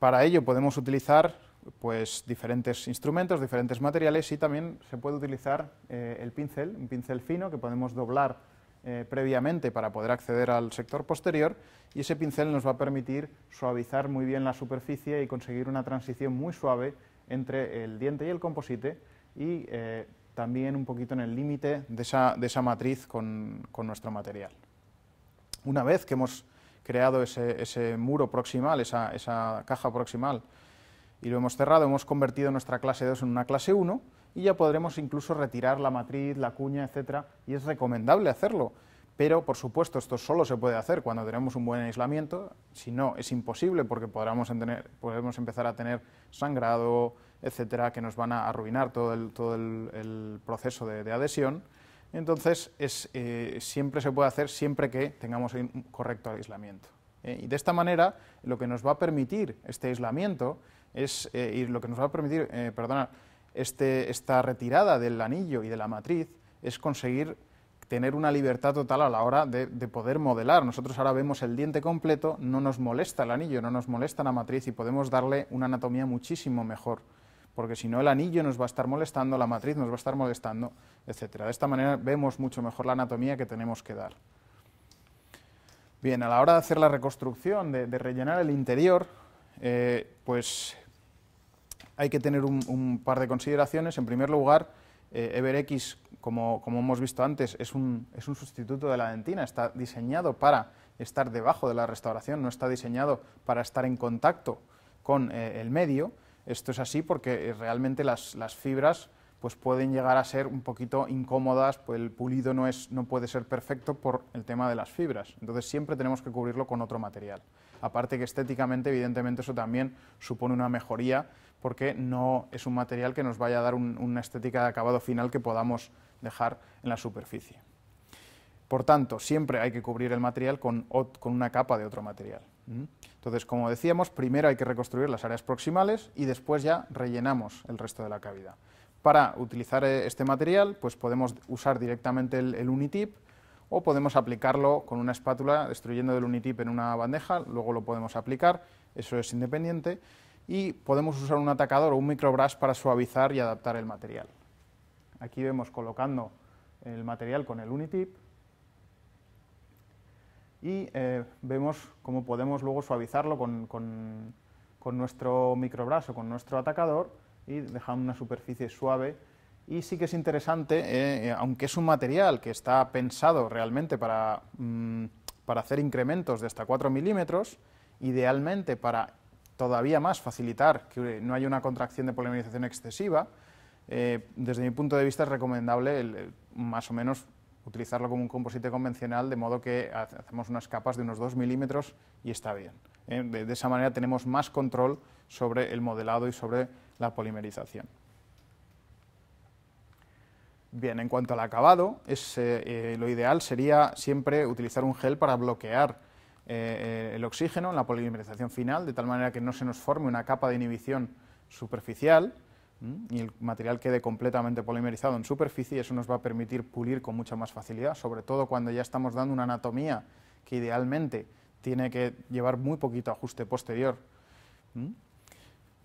Para ello podemos utilizar pues diferentes instrumentos, diferentes materiales y también se puede utilizar eh, el pincel, un pincel fino que podemos doblar eh, previamente para poder acceder al sector posterior y ese pincel nos va a permitir suavizar muy bien la superficie y conseguir una transición muy suave entre el diente y el composite y eh, también un poquito en el límite de esa, matriz con, nuestro material. Una vez que hemos creado ese, muro proximal, esa caja proximal, y lo hemos cerrado, hemos convertido nuestra clase 2 en una clase 1 y ya podremos incluso retirar la matriz, la cuña, etcétera, y es recomendable hacerlo. Pero, por supuesto, esto solo se puede hacer cuando tenemos un buen aislamiento, si no, es imposible porque podremos, empezar a tener sangrado, etcétera, que nos van a arruinar todo el, todo el, proceso de, adhesión. Entonces, es, eh, siempre se puede hacer siempre que tengamos un correcto aislamiento. ¿eh? y de esta manera, lo que nos va a permitir este aislamiento es, eh, y lo que nos va a permitir, eh, perdonar este, esta retirada del anillo y de la matriz es conseguir tener una libertad total a la hora de, poder modelar. Nosotros ahora vemos el diente completo, no nos molesta el anillo, no nos molesta la matriz y podemos darle una anatomía muchísimo mejor, porque si no el anillo nos va a estar molestando, la matriz nos va a estar molestando, etc. De esta manera vemos mucho mejor la anatomía que tenemos que dar. Bien, a la hora de hacer la reconstrucción, de, rellenar el interior, eh, pues hay que tener un, par de consideraciones. En primer lugar, eh, EverX, como, hemos visto antes, es un, sustituto de la dentina, está diseñado para estar debajo de la restauración, no está diseñado para estar en contacto con eh, el medio. Esto es así porque eh, realmente las, fibras pues pueden llegar a ser un poquito incómodas, pues el pulido no, es, no puede ser perfecto por el tema de las fibras. Entonces siempre tenemos que cubrirlo con otro material. Aparte que estéticamente, evidentemente, eso también supone una mejoría porque no es un material que nos vaya a dar una estética de acabado final que podamos dejar en la superficie. Por tanto, siempre hay que cubrir el material con, una capa de otro material. Entonces, como decíamos, primero hay que reconstruir las áreas proximales y después ya rellenamos el resto de la cavidad. Para utilizar eh, este material, pues podemos usar directamente el, el Unitip o podemos aplicarlo con una espátula, destruyendo el Unitip en una bandeja, luego lo podemos aplicar, eso es independiente y podemos usar un atacador o un microbrush para suavizar y adaptar el material. Aquí vemos colocando el material con el Unitip y eh, vemos cómo podemos luego suavizarlo con, con, nuestro microbrush o con nuestro atacador y dejar una superficie suave y sí que es interesante, eh, aunque es un material que está pensado realmente para, mm, para hacer incrementos de hasta 4 milímetros, idealmente para todavía más facilitar que no haya una contracción de polimerización excesiva, eh, desde mi punto de vista es recomendable más o menos utilizarlo como un composite convencional, de modo que hacemos unas capas de unos 2 milímetros y está bien. ¿eh? de, esa manera tenemos más control sobre el modelado y sobre la polimerización. Bien, en cuanto al acabado, es, eh, lo ideal sería siempre utilizar un gel para bloquear eh, el oxígeno en la polimerización final, de tal manera que no se nos forme una capa de inhibición superficial y el material quede completamente polimerizado en superficie y eso nos va a permitir pulir con mucha más facilidad, sobre todo cuando ya estamos dando una anatomía que idealmente tiene que llevar muy poquito ajuste posterior.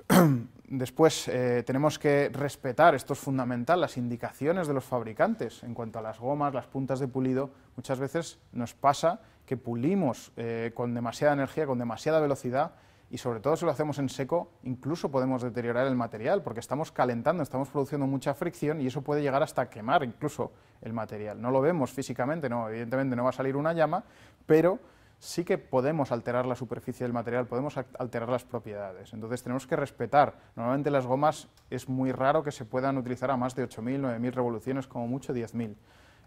Después eh, tenemos que respetar, esto es fundamental, las indicaciones de los fabricantes en cuanto a las gomas, las puntas de pulido. Muchas veces nos pasa que pulimos eh, con demasiada energía, con demasiada velocidad y sobre todo si lo hacemos en seco, incluso podemos deteriorar el material porque estamos calentando, estamos produciendo mucha fricción y eso puede llegar hasta quemar incluso el material. No lo vemos físicamente, no, evidentemente no va a salir una llama, pero sí que podemos alterar la superficie del material, podemos alterar las propiedades. Entonces tenemos que respetar. Normalmente las gomas es muy raro que se puedan utilizar a más de 8.000, 9.000 revoluciones, como mucho 10.000.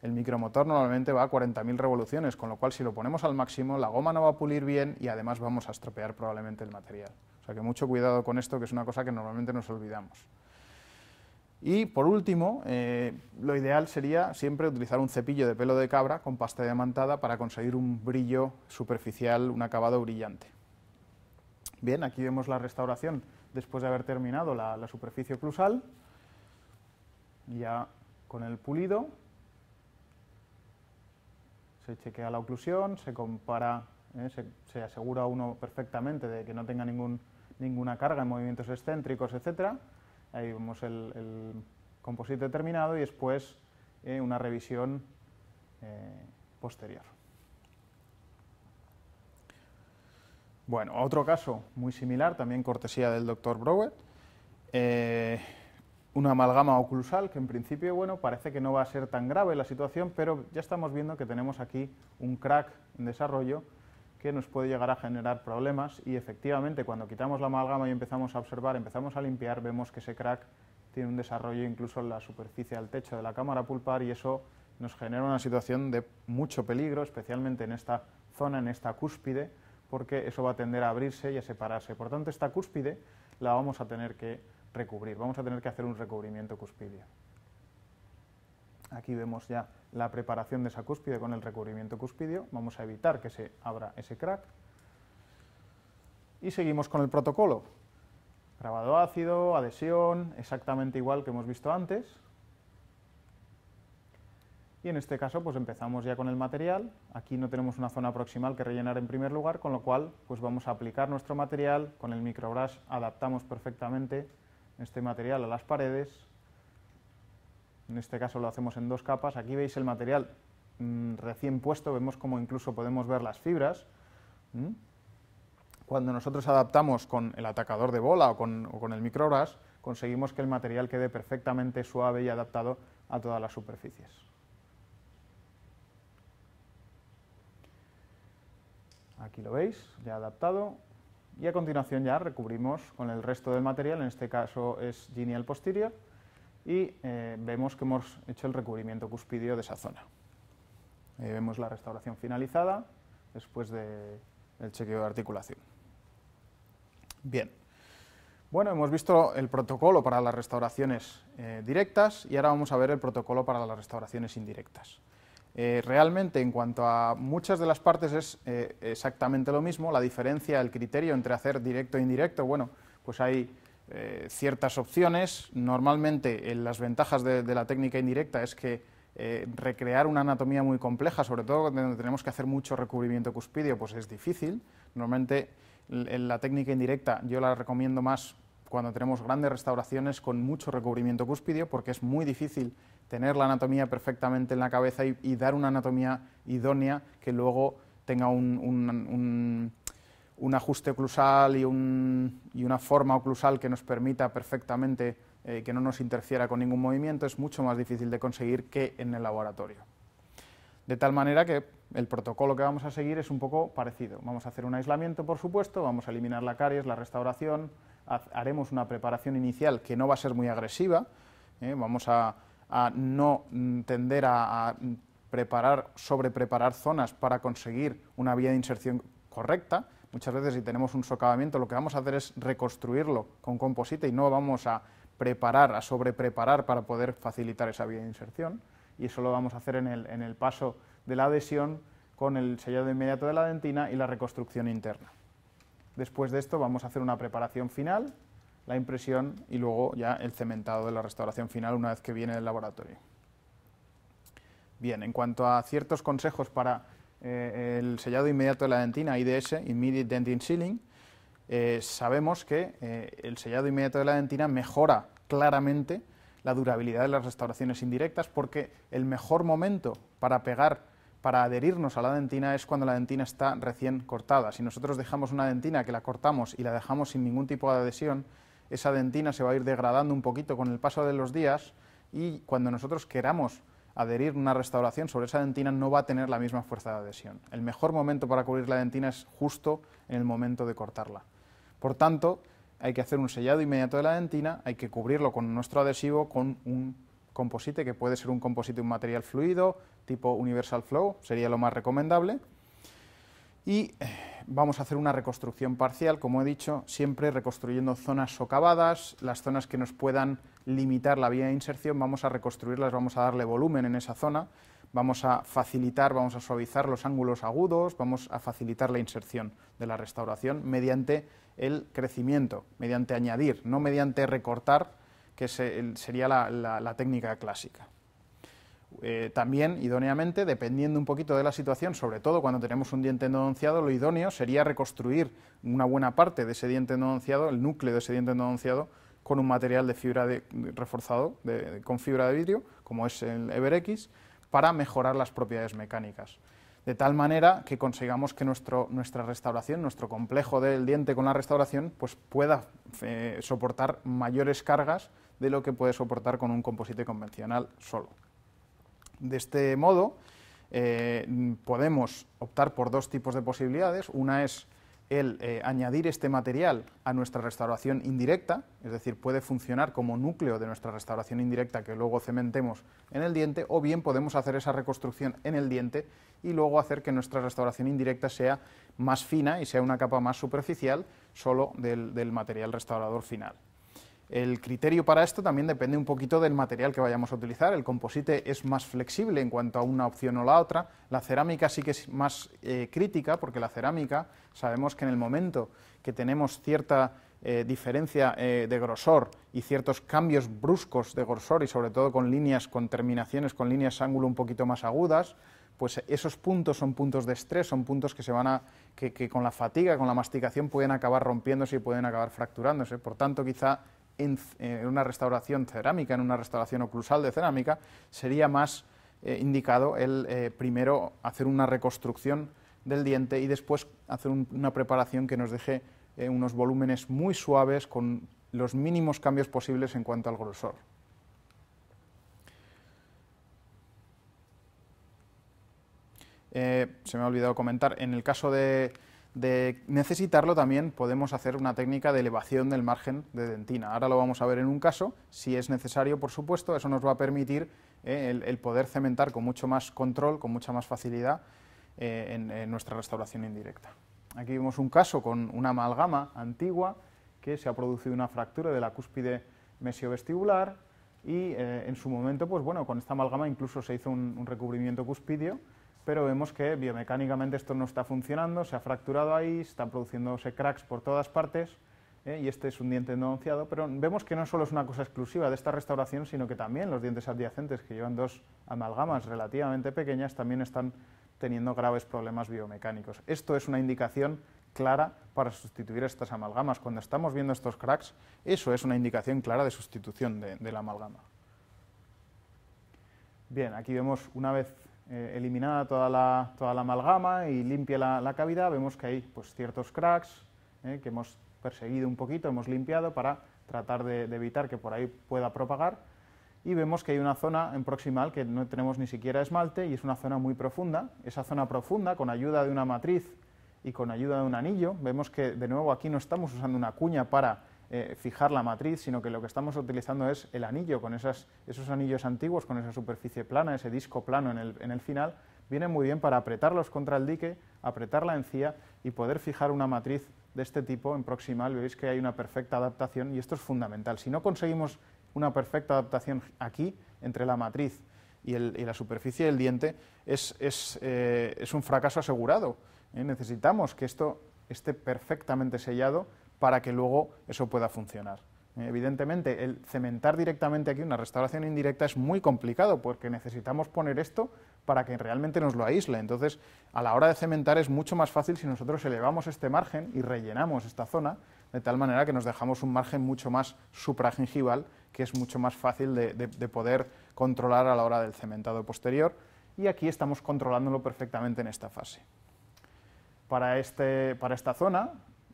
El micromotor normalmente va a 40.000 revoluciones, con lo cual si lo ponemos al máximo, la goma no va a pulir bien y además vamos a estropear probablemente el material. O sea que mucho cuidado con esto, que es una cosa que normalmente nos olvidamos. Y por último, eh, lo ideal sería siempre utilizar un cepillo de pelo de cabra con pasta diamantada para conseguir un brillo superficial, un acabado brillante. Bien, aquí vemos la restauración después de haber terminado la, superficie oclusal, ya con el pulido, se chequea la oclusión, se compara, eh, se, asegura uno perfectamente de que no tenga ninguna carga en movimientos excéntricos, etcétera Ahí vemos el, el composite terminado y después eh, una revisión eh, posterior. Bueno, otro caso muy similar, también cortesía del doctor Browett, eh, una amalgama oclusal que en principio, bueno, parece que no va a ser tan grave la situación, pero ya estamos viendo que tenemos aquí un crack en desarrollo que nos puede llegar a generar problemas y efectivamente cuando quitamos la amalgama y empezamos a observar, empezamos a limpiar, vemos que ese crack tiene un desarrollo incluso en la superficie del techo de la cámara pulpar y eso nos genera una situación de mucho peligro, especialmente en esta zona, en esta cúspide, porque eso va a tender a abrirse y a separarse. Por tanto, esta cúspide la vamos a tener que recubrir, vamos a tener que hacer un recubrimiento cuspidio. Aquí vemos ya la preparación de esa cúspide con el recubrimiento cuspidio. Vamos a evitar que se abra ese crack. Y seguimos con el protocolo. Grabado ácido, adhesión, exactamente igual que hemos visto antes. Y en este caso pues empezamos ya con el material. Aquí no tenemos una zona proximal que rellenar en primer lugar, con lo cual pues vamos a aplicar nuestro material. Con el microbrush adaptamos perfectamente este material a las paredes en este caso lo hacemos en dos capas. Aquí veis el material mm, recién puesto, vemos como incluso podemos ver las fibras. Cuando nosotros adaptamos con el atacador de bola o con, o con el microbras, conseguimos que el material quede perfectamente suave y adaptado a todas las superficies. Aquí lo veis, ya adaptado. Y a continuación ya recubrimos con el resto del material, en este caso es genial posterior, y eh, vemos que hemos hecho el recubrimiento cuspidio de esa zona. vemos la restauración finalizada después del chequeo de articulación. Bien, bueno, hemos visto el protocolo para las restauraciones eh, directas y ahora vamos a ver el protocolo para las restauraciones indirectas. Eh, realmente, en cuanto a muchas de las partes, es exactamente lo mismo. La diferencia, el criterio entre hacer directo e indirecto, bueno, pues hay eh, ciertas opciones. Normalmente en eh, las ventajas de, la técnica indirecta es que eh, recrear una anatomía muy compleja, sobre todo cuando tenemos que hacer mucho recubrimiento cuspidio pues es difícil. Normalmente en la técnica indirecta yo la recomiendo más cuando tenemos grandes restauraciones con mucho recubrimiento cuspidio porque es muy difícil tener la anatomía perfectamente en la cabeza y, dar una anatomía idónea que luego tenga un un ajuste oclusal y, una forma oclusal que nos permita perfectamente eh, que no nos interfiera con ningún movimiento es mucho más difícil de conseguir que en el laboratorio. De tal manera que el protocolo que vamos a seguir es un poco parecido. Vamos a hacer un aislamiento, por supuesto, vamos a eliminar la caries, la restauración, haremos una preparación inicial que no va a ser muy agresiva, ¿eh? vamos a, no mm, tender a, a preparar, sobrepreparar zonas para conseguir una vía de inserción correcta, Muchas veces si tenemos un socavamiento lo que vamos a hacer es reconstruirlo con composite y no vamos a preparar, a sobrepreparar para poder facilitar esa vía de inserción y eso lo vamos a hacer en el, en el paso de la adhesión con el sellado inmediato de la dentina y la reconstrucción interna. Después de esto vamos a hacer una preparación final, la impresión y luego ya el cementado de la restauración final una vez que viene del laboratorio. Bien, en cuanto a ciertos consejos para eh, el sellado inmediato de la dentina, IDS, Immediate Dentin Sealing, eh, sabemos que eh, el sellado inmediato de la dentina mejora claramente la durabilidad de las restauraciones indirectas porque el mejor momento para pegar, para adherirnos a la dentina es cuando la dentina está recién cortada. Si nosotros dejamos una dentina que la cortamos y la dejamos sin ningún tipo de adhesión, esa dentina se va a ir degradando un poquito con el paso de los días y cuando nosotros queramos adherir una restauración sobre esa dentina no va a tener la misma fuerza de adhesión. El mejor momento para cubrir la dentina es justo en el momento de cortarla. Por tanto, hay que hacer un sellado inmediato de la dentina, hay que cubrirlo con nuestro adhesivo con un composite, que puede ser un composite, un material fluido, tipo Universal Flow, sería lo más recomendable. Y eh, vamos a hacer una reconstrucción parcial, como he dicho, siempre reconstruyendo zonas socavadas, las zonas que nos puedan limitar la vía de inserción, vamos a reconstruirlas, vamos a darle volumen en esa zona, vamos a facilitar, vamos a suavizar los ángulos agudos, vamos a facilitar la inserción de la restauración mediante el crecimiento, mediante añadir, no mediante recortar, que sería la, técnica clásica. Eh, también idóneamente, dependiendo un poquito de la situación, sobre todo cuando tenemos un diente endodonciado, lo idóneo sería reconstruir una buena parte de ese diente endodonciado, el núcleo de ese diente endodonciado, con un material de fibra reforzado con fibra de vidrio, como es el EverX, para mejorar las propiedades mecánicas. De tal manera que consigamos que nuestra restauración, nuestro complejo del diente con la restauración, pues pueda eh, soportar mayores cargas de lo que puede soportar con un composite convencional solo. De este modo, eh, podemos optar por dos tipos de posibilidades. Una es el eh, añadir este material a nuestra restauración indirecta, es decir, puede funcionar como núcleo de nuestra restauración indirecta que luego cementemos en el diente, o bien podemos hacer esa reconstrucción en el diente y luego hacer que nuestra restauración indirecta sea más fina y sea una capa más superficial solo del material restaurador final. El criterio para esto también depende un poquito del material que vayamos a utilizar. El composite es más flexible en cuanto a una opción o la otra. La cerámica sí que es más eh, crítica porque la cerámica sabemos que en el momento que tenemos cierta eh, diferencia eh, de grosor y ciertos cambios bruscos de grosor y sobre todo con líneas, con terminaciones, con líneas ángulo un poquito más agudas, pues esos puntos son puntos de estrés, son puntos que se van a, que con la fatiga, con la masticación pueden acabar rompiéndose y pueden acabar fracturándose. Por tanto, quizá en, una restauración cerámica, en una restauración oclusal de cerámica, sería más eh, indicado el eh, primero hacer una reconstrucción del diente y después hacer una preparación que nos deje eh, unos volúmenes muy suaves con los mínimos cambios posibles en cuanto al grosor. se me ha olvidado comentar, en el caso de de necesitarlo también podemos hacer una técnica de elevación del margen de dentina. Ahora lo vamos a ver en un caso, si es necesario, por supuesto, eso nos va a permitir eh, el, poder cementar con mucho más control, con mucha más facilidad eh, en, nuestra restauración indirecta. Aquí vemos un caso con una amalgama antigua que se ha producido una fractura de la cúspide mesiovestibular y eh, en su momento, pues bueno, con esta amalgama incluso se hizo un, un recubrimiento cuspidio pero vemos que biomecánicamente esto no está funcionando, se ha fracturado ahí, están produciéndose cracks por todas partes, ¿eh? y este es un diente endodonciado, pero vemos que no solo es una cosa exclusiva de esta restauración, sino que también los dientes adyacentes, que llevan dos amalgamas relativamente pequeñas, también están teniendo graves problemas biomecánicos. Esto es una indicación clara para sustituir estas amalgamas. Cuando estamos viendo estos cracks, eso es una indicación clara de sustitución de, de la amalgama. Bien, aquí vemos una vez eh, eliminada toda la, amalgama y limpia la, cavidad, vemos que hay pues, ciertos cracks eh, que hemos perseguido un poquito, hemos limpiado para tratar de, evitar que por ahí pueda propagar. Y vemos que hay una zona en proximal que no tenemos ni siquiera esmalte y es una zona muy profunda. Esa zona profunda, con ayuda de una matriz y con ayuda de un anillo, vemos que de nuevo aquí no estamos usando una cuña para eh, fijar la matriz, sino que lo que estamos utilizando es el anillo, con esos anillos antiguos, con esa superficie plana, ese disco plano en el, final, viene muy bien para apretarlos contra el dique, apretar la encía y poder fijar una matriz de este tipo en proximal. Veis que hay una perfecta adaptación y esto es fundamental. Si no conseguimos una perfecta adaptación aquí, entre la matriz y, la superficie del diente, es, eh, un fracaso asegurado. ¿eh? Necesitamos que esto esté perfectamente sellado para que luego eso pueda funcionar. Eh, evidentemente, el cementar directamente aquí una restauración indirecta es muy complicado porque necesitamos poner esto para que realmente nos lo aísle. Entonces, a la hora de cementar es mucho más fácil si nosotros elevamos este margen y rellenamos esta zona, de tal manera que nos dejamos un margen mucho más supragingival, que es mucho más fácil de, poder controlar a la hora del cementado posterior. Y aquí estamos controlándolo perfectamente en esta fase. Para, este, para esta zona,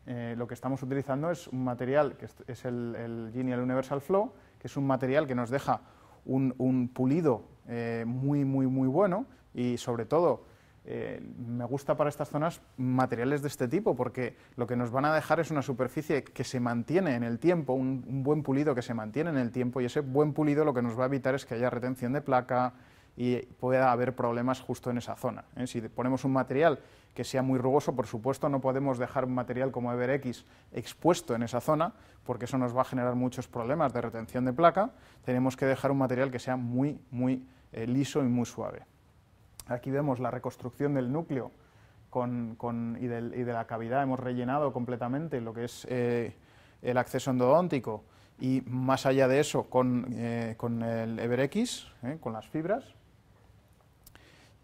eh, lo que estamos utilizando es un material que es el, el Genial Universal Flow, que es un material que nos deja un, pulido eh, muy, muy, muy bueno y sobre todo eh, me gusta para estas zonas materiales de este tipo porque lo que nos van a dejar es una superficie que se mantiene en el tiempo, un buen pulido que se mantiene en el tiempo y ese buen pulido lo que nos va a evitar es que haya retención de placa, y pueda haber problemas justo en esa zona. ¿eh? Si ponemos un material que sea muy rugoso, por supuesto no podemos dejar un material como EverX expuesto en esa zona, porque eso nos va a generar muchos problemas de retención de placa, tenemos que dejar un material que sea muy, muy eh, liso y muy suave. Aquí vemos la reconstrucción del núcleo y, de la cavidad, hemos rellenado completamente lo que es eh, el acceso endodóntico y más allá de eso con, con el EverX, con las fibras,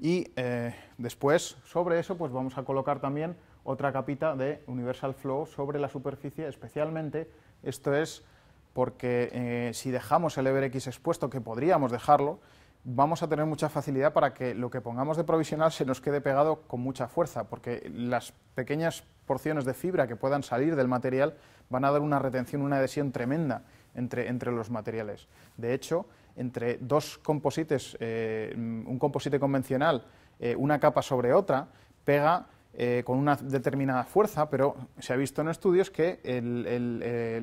y eh, después, sobre eso, pues vamos a colocar también otra capita de Universal Flow sobre la superficie, especialmente esto es porque eh, si dejamos el EverX expuesto, que podríamos dejarlo, vamos a tener mucha facilidad para que lo que pongamos de provisional se nos quede pegado con mucha fuerza, porque las pequeñas porciones de fibra que puedan salir del material van a dar una retención, una adhesión tremenda entre, entre los materiales. De hecho, entre dos composites, eh, un composite convencional, eh, una capa sobre otra, pega eh, con una determinada fuerza, pero se ha visto en estudios que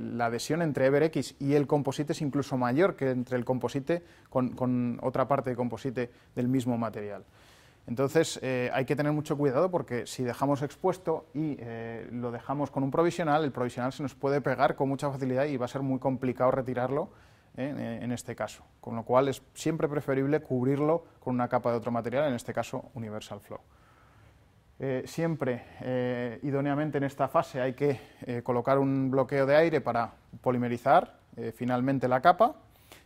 la adhesión entre EverX y el composite es incluso mayor que entre el composite con, otra parte de composite del mismo material. Entonces hay que tener mucho cuidado porque si dejamos expuesto y lo dejamos con un provisional, el provisional se nos puede pegar con mucha facilidad y va a ser muy complicado retirarlo ¿eh? Eh, en este caso. Con lo cual es siempre preferible cubrirlo con una capa de otro material, en este caso Universal Flow. Eh, siempre, idóneamente en esta fase, hay que colocar un bloqueo de aire para polimerizar finalmente la capa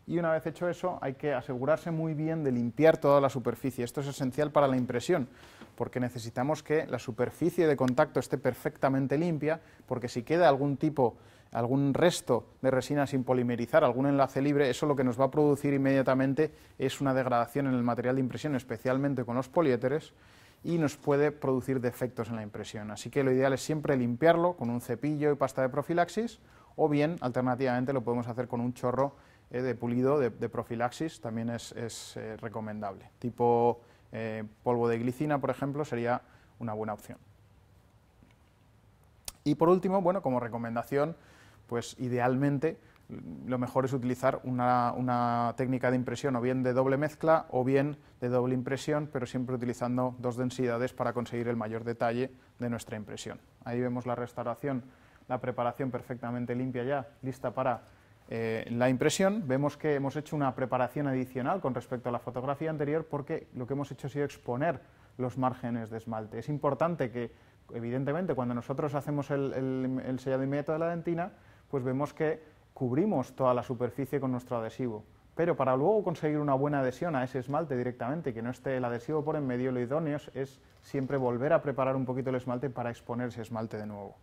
y una vez hecho eso hay que asegurarse muy bien de limpiar toda la superficie. Esto es esencial para la impresión porque necesitamos que la superficie de contacto esté perfectamente limpia porque si queda algún tipo algún resto de resina sin polimerizar, algún enlace libre, eso lo que nos va a producir inmediatamente es una degradación en el material de impresión, especialmente con los poliéteres, y nos puede producir defectos en la impresión. Así que lo ideal es siempre limpiarlo con un cepillo y pasta de profilaxis, o bien, alternativamente, lo podemos hacer con un chorro eh, de pulido de, profilaxis, también es, eh, recomendable. Tipo eh, polvo de glicina, por ejemplo, sería una buena opción. Y por último, bueno, como recomendación, pues idealmente mm, lo mejor es utilizar una, técnica de impresión o bien de doble mezcla o bien de doble impresión, pero siempre utilizando dos densidades para conseguir el mayor detalle de nuestra impresión. Ahí vemos la restauración, la preparación perfectamente limpia ya, lista para eh, la impresión. Vemos que hemos hecho una preparación adicional con respecto a la fotografía anterior porque lo que hemos hecho ha sido exponer los márgenes de esmalte. Es importante que, evidentemente, cuando nosotros hacemos el, el, el sellado inmediato de la dentina, pues vemos que cubrimos toda la superficie con nuestro adhesivo. Pero para luego conseguir una buena adhesión a ese esmalte directamente, que no esté el adhesivo por en medio, lo idóneo es siempre volver a preparar un poquito el esmalte para exponer ese esmalte de nuevo.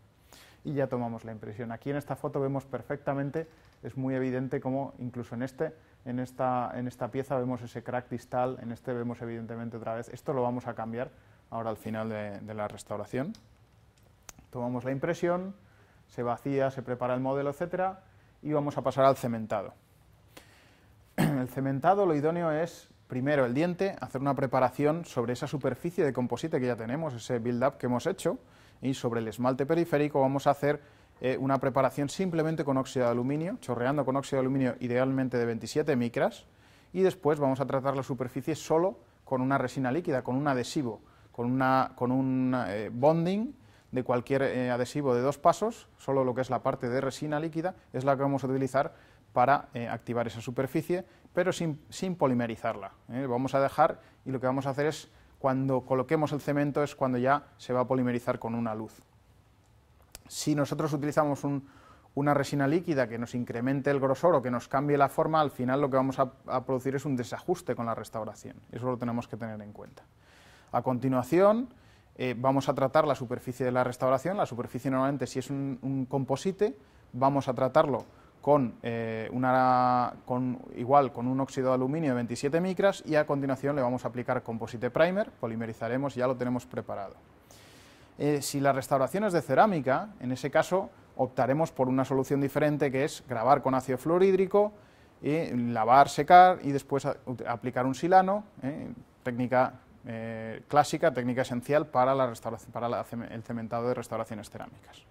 Y ya tomamos la impresión. Aquí en esta foto vemos perfectamente, es muy evidente cómo incluso en, este, en, esta, pieza vemos ese crack distal, en este vemos evidentemente otra vez, esto lo vamos a cambiar ahora al final de la restauración. Tomamos la impresión, se vacía, se prepara el modelo, etcétera, y vamos a pasar al cementado. El cementado lo idóneo es, primero el diente, hacer una preparación sobre esa superficie de composite que ya tenemos, ese build-up que hemos hecho, y sobre el esmalte periférico vamos a hacer eh, una preparación simplemente con óxido de aluminio, chorreando con óxido de aluminio idealmente de 27 micras, y después vamos a tratar la superficie solo con una resina líquida, con un adhesivo, con, una, con un eh, bonding de cualquier eh, adhesivo de dos pasos, solo lo que es la parte de resina líquida es la que vamos a utilizar para eh, activar esa superficie, pero sin, polimerizarla. ¿eh? Vamos a dejar y lo que vamos a hacer es, cuando coloquemos el cemento, es cuando ya se va a polimerizar con una luz. Si nosotros utilizamos una resina líquida que nos incremente el grosor o que nos cambie la forma, al final lo que vamos a, a producir es un desajuste con la restauración. Eso lo tenemos que tener en cuenta. A continuación, eh, vamos a tratar la superficie de la restauración, la superficie normalmente si es un, composite, vamos a tratarlo con, eh, una, con, igual con un óxido de aluminio de 27 micras y a continuación le vamos a aplicar composite primer, polimerizaremos y ya lo tenemos preparado. Eh, si la restauración es de cerámica, en ese caso optaremos por una solución diferente que es grabar con ácido fluorhídrico, lavar, secar y después aplicar un silano, técnica eh, clásica, técnica esencial para, el cementado de restauraciones cerámicas.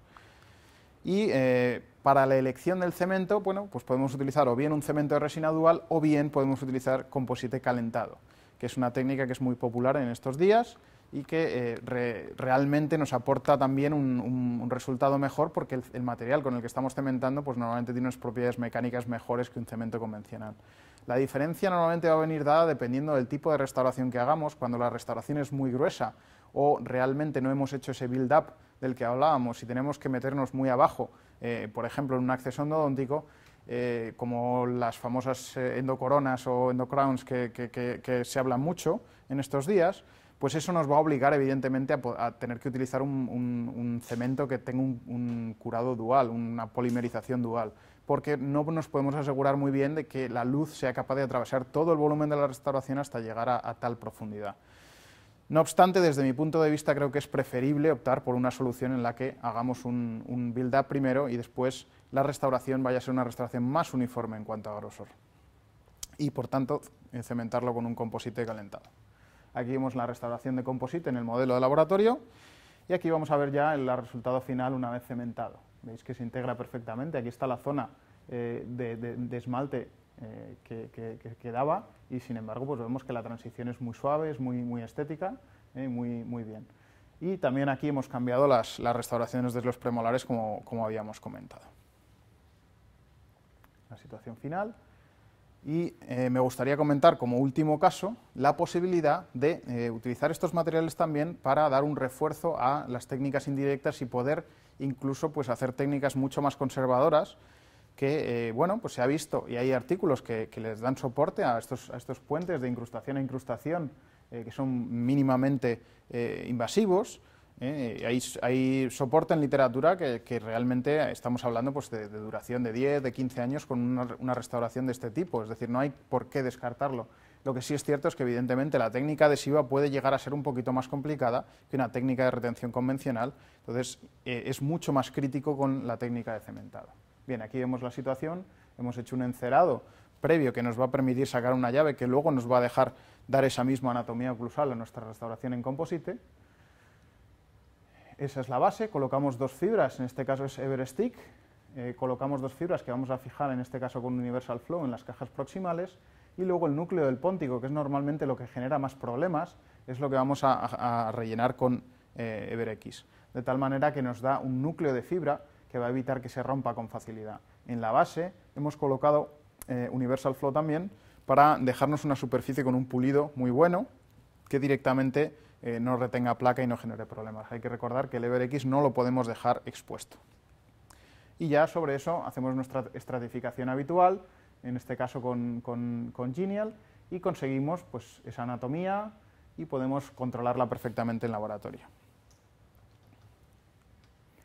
Y eh, para la elección del cemento, pues podemos utilizar o bien un cemento de resina dual o bien podemos utilizar composite calentado, que es una técnica que es muy popular en estos días y que eh, realmente nos aporta también un, resultado mejor porque el, material con el que estamos cementando pues normalmente tiene unas propiedades mecánicas mejores que un cemento convencional. La diferencia normalmente va a venir dada dependiendo del tipo de restauración que hagamos, cuando la restauración es muy gruesa o realmente no hemos hecho ese build-up del que hablábamos y tenemos que meternos muy abajo, eh, por ejemplo, en un acceso endodóntico, eh, como las famosas eh, endocoronas o endocrowns que, se hablan mucho en estos días, pues eso nos va a obligar evidentemente a, tener que utilizar un, cemento que tenga un curado dual, una polimerización dual porque no nos podemos asegurar muy bien de que la luz sea capaz de atravesar todo el volumen de la restauración hasta llegar a, tal profundidad. No obstante, desde mi punto de vista creo que es preferible optar por una solución en la que hagamos un, un build-up primero y después la restauración vaya a ser una restauración más uniforme en cuanto a grosor. Y por tanto, cementarlo con un composite calentado. Aquí vemos la restauración de composite en el modelo de laboratorio y aquí vamos a ver ya el resultado final una vez cementado. Veis que se integra perfectamente. Aquí está la zona eh, de, esmalte eh, que, quedaba y sin embargo pues vemos que la transición es muy suave, es muy, muy estética, eh, muy, muy bien. Y también aquí hemos cambiado las, restauraciones de los premolares como, habíamos comentado. La situación final. Y me gustaría comentar como último caso la posibilidad de utilizar estos materiales también para dar un refuerzo a las técnicas indirectas y poder incluso pues hacer técnicas mucho más conservadoras que, eh, bueno, pues se ha visto y hay artículos que, les dan soporte a estos, puentes de incrustación a incrustación eh, que son mínimamente eh, invasivos. Hay, hay, soporte en literatura que, realmente estamos hablando pues, de, duración de 10, de 15 años con una restauración de este tipo, es decir, no hay por qué descartarlo. Lo que sí es cierto es que evidentemente la técnica adhesiva puede llegar a ser un poquito más complicada que una técnica de retención convencional, entonces eh, es mucho más crítico con la técnica de cementado. Bien, aquí vemos la situación, hemos hecho un encerado previo que nos va a permitir sacar una llave que luego nos va a dejar dar esa misma anatomía oclusal a nuestra restauración en composite. Esa es la base, colocamos dos fibras, en este caso es Everstick, Stick, eh, colocamos dos fibras que vamos a fijar en este caso con Universal Flow en las cajas proximales y luego el núcleo del póntico, que es normalmente lo que genera más problemas, es lo que vamos a, rellenar con eh, EverX, de tal manera que nos da un núcleo de fibra que va a evitar que se rompa con facilidad. En la base hemos colocado eh, Universal Flow también para dejarnos una superficie con un pulido muy bueno que directamente eh, no retenga placa y no genere problemas. Hay que recordar que el EverX no lo podemos dejar expuesto. Y ya sobre eso hacemos nuestra estratificación habitual, en este caso con, Genial, y conseguimos pues, esa anatomía y podemos controlarla perfectamente en laboratorio.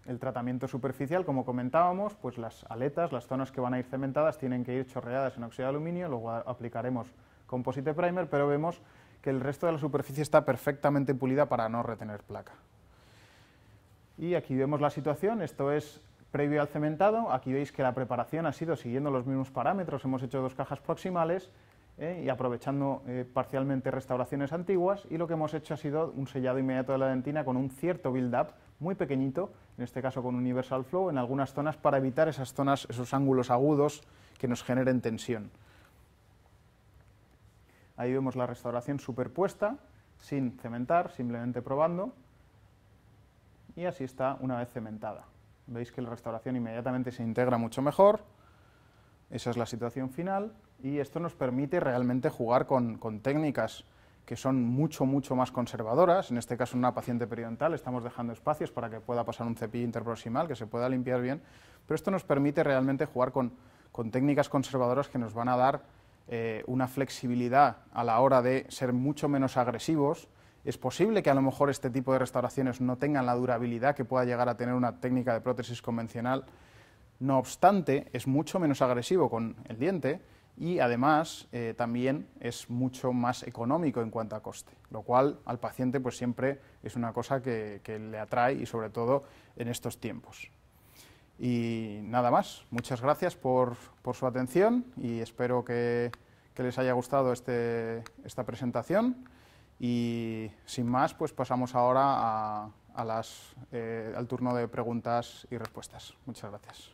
El tratamiento superficial, como comentábamos, pues las aletas, las zonas que van a ir cementadas, tienen que ir chorreadas en óxido de aluminio, luego aplicaremos composite primer, pero vemos que el resto de la superficie está perfectamente pulida para no retener placa. Y aquí vemos la situación, esto es previo al cementado. Aquí veis que la preparación ha sido siguiendo los mismos parámetros, hemos hecho dos cajas proximales eh, y aprovechando eh, parcialmente restauraciones antiguas y lo que hemos hecho ha sido un sellado inmediato de la dentina con un cierto build-up muy pequeñito, en este caso con Universal Flow, en algunas zonas para evitar esas zonas, esos ángulos agudos que nos generen tensión. Ahí vemos la restauración superpuesta, sin cementar, simplemente probando. Y así está una vez cementada. Veis que la restauración inmediatamente se integra mucho mejor. Esa es la situación final y esto nos permite realmente jugar con, técnicas que son mucho, mucho más conservadoras. En este caso, en una paciente periodontal estamos dejando espacios para que pueda pasar un cepillo interproximal, que se pueda limpiar bien, pero esto nos permite realmente jugar con, técnicas conservadoras que nos van a dar eh, una flexibilidad a la hora de ser mucho menos agresivos es posible que a lo mejor este tipo de restauraciones no tengan la durabilidad que pueda llegar a tener una técnica de prótesis convencional. No obstante, es mucho menos agresivo con el diente y además eh, también es mucho más económico en cuanto a coste, lo cual al paciente pues siempre es una cosa que, le atrae y sobre todo en estos tiempos. Y nada más, muchas gracias por, su atención y espero que, les haya gustado este, esta presentación. Y sin más, pues pasamos ahora a, eh, al turno de preguntas y respuestas. Muchas gracias.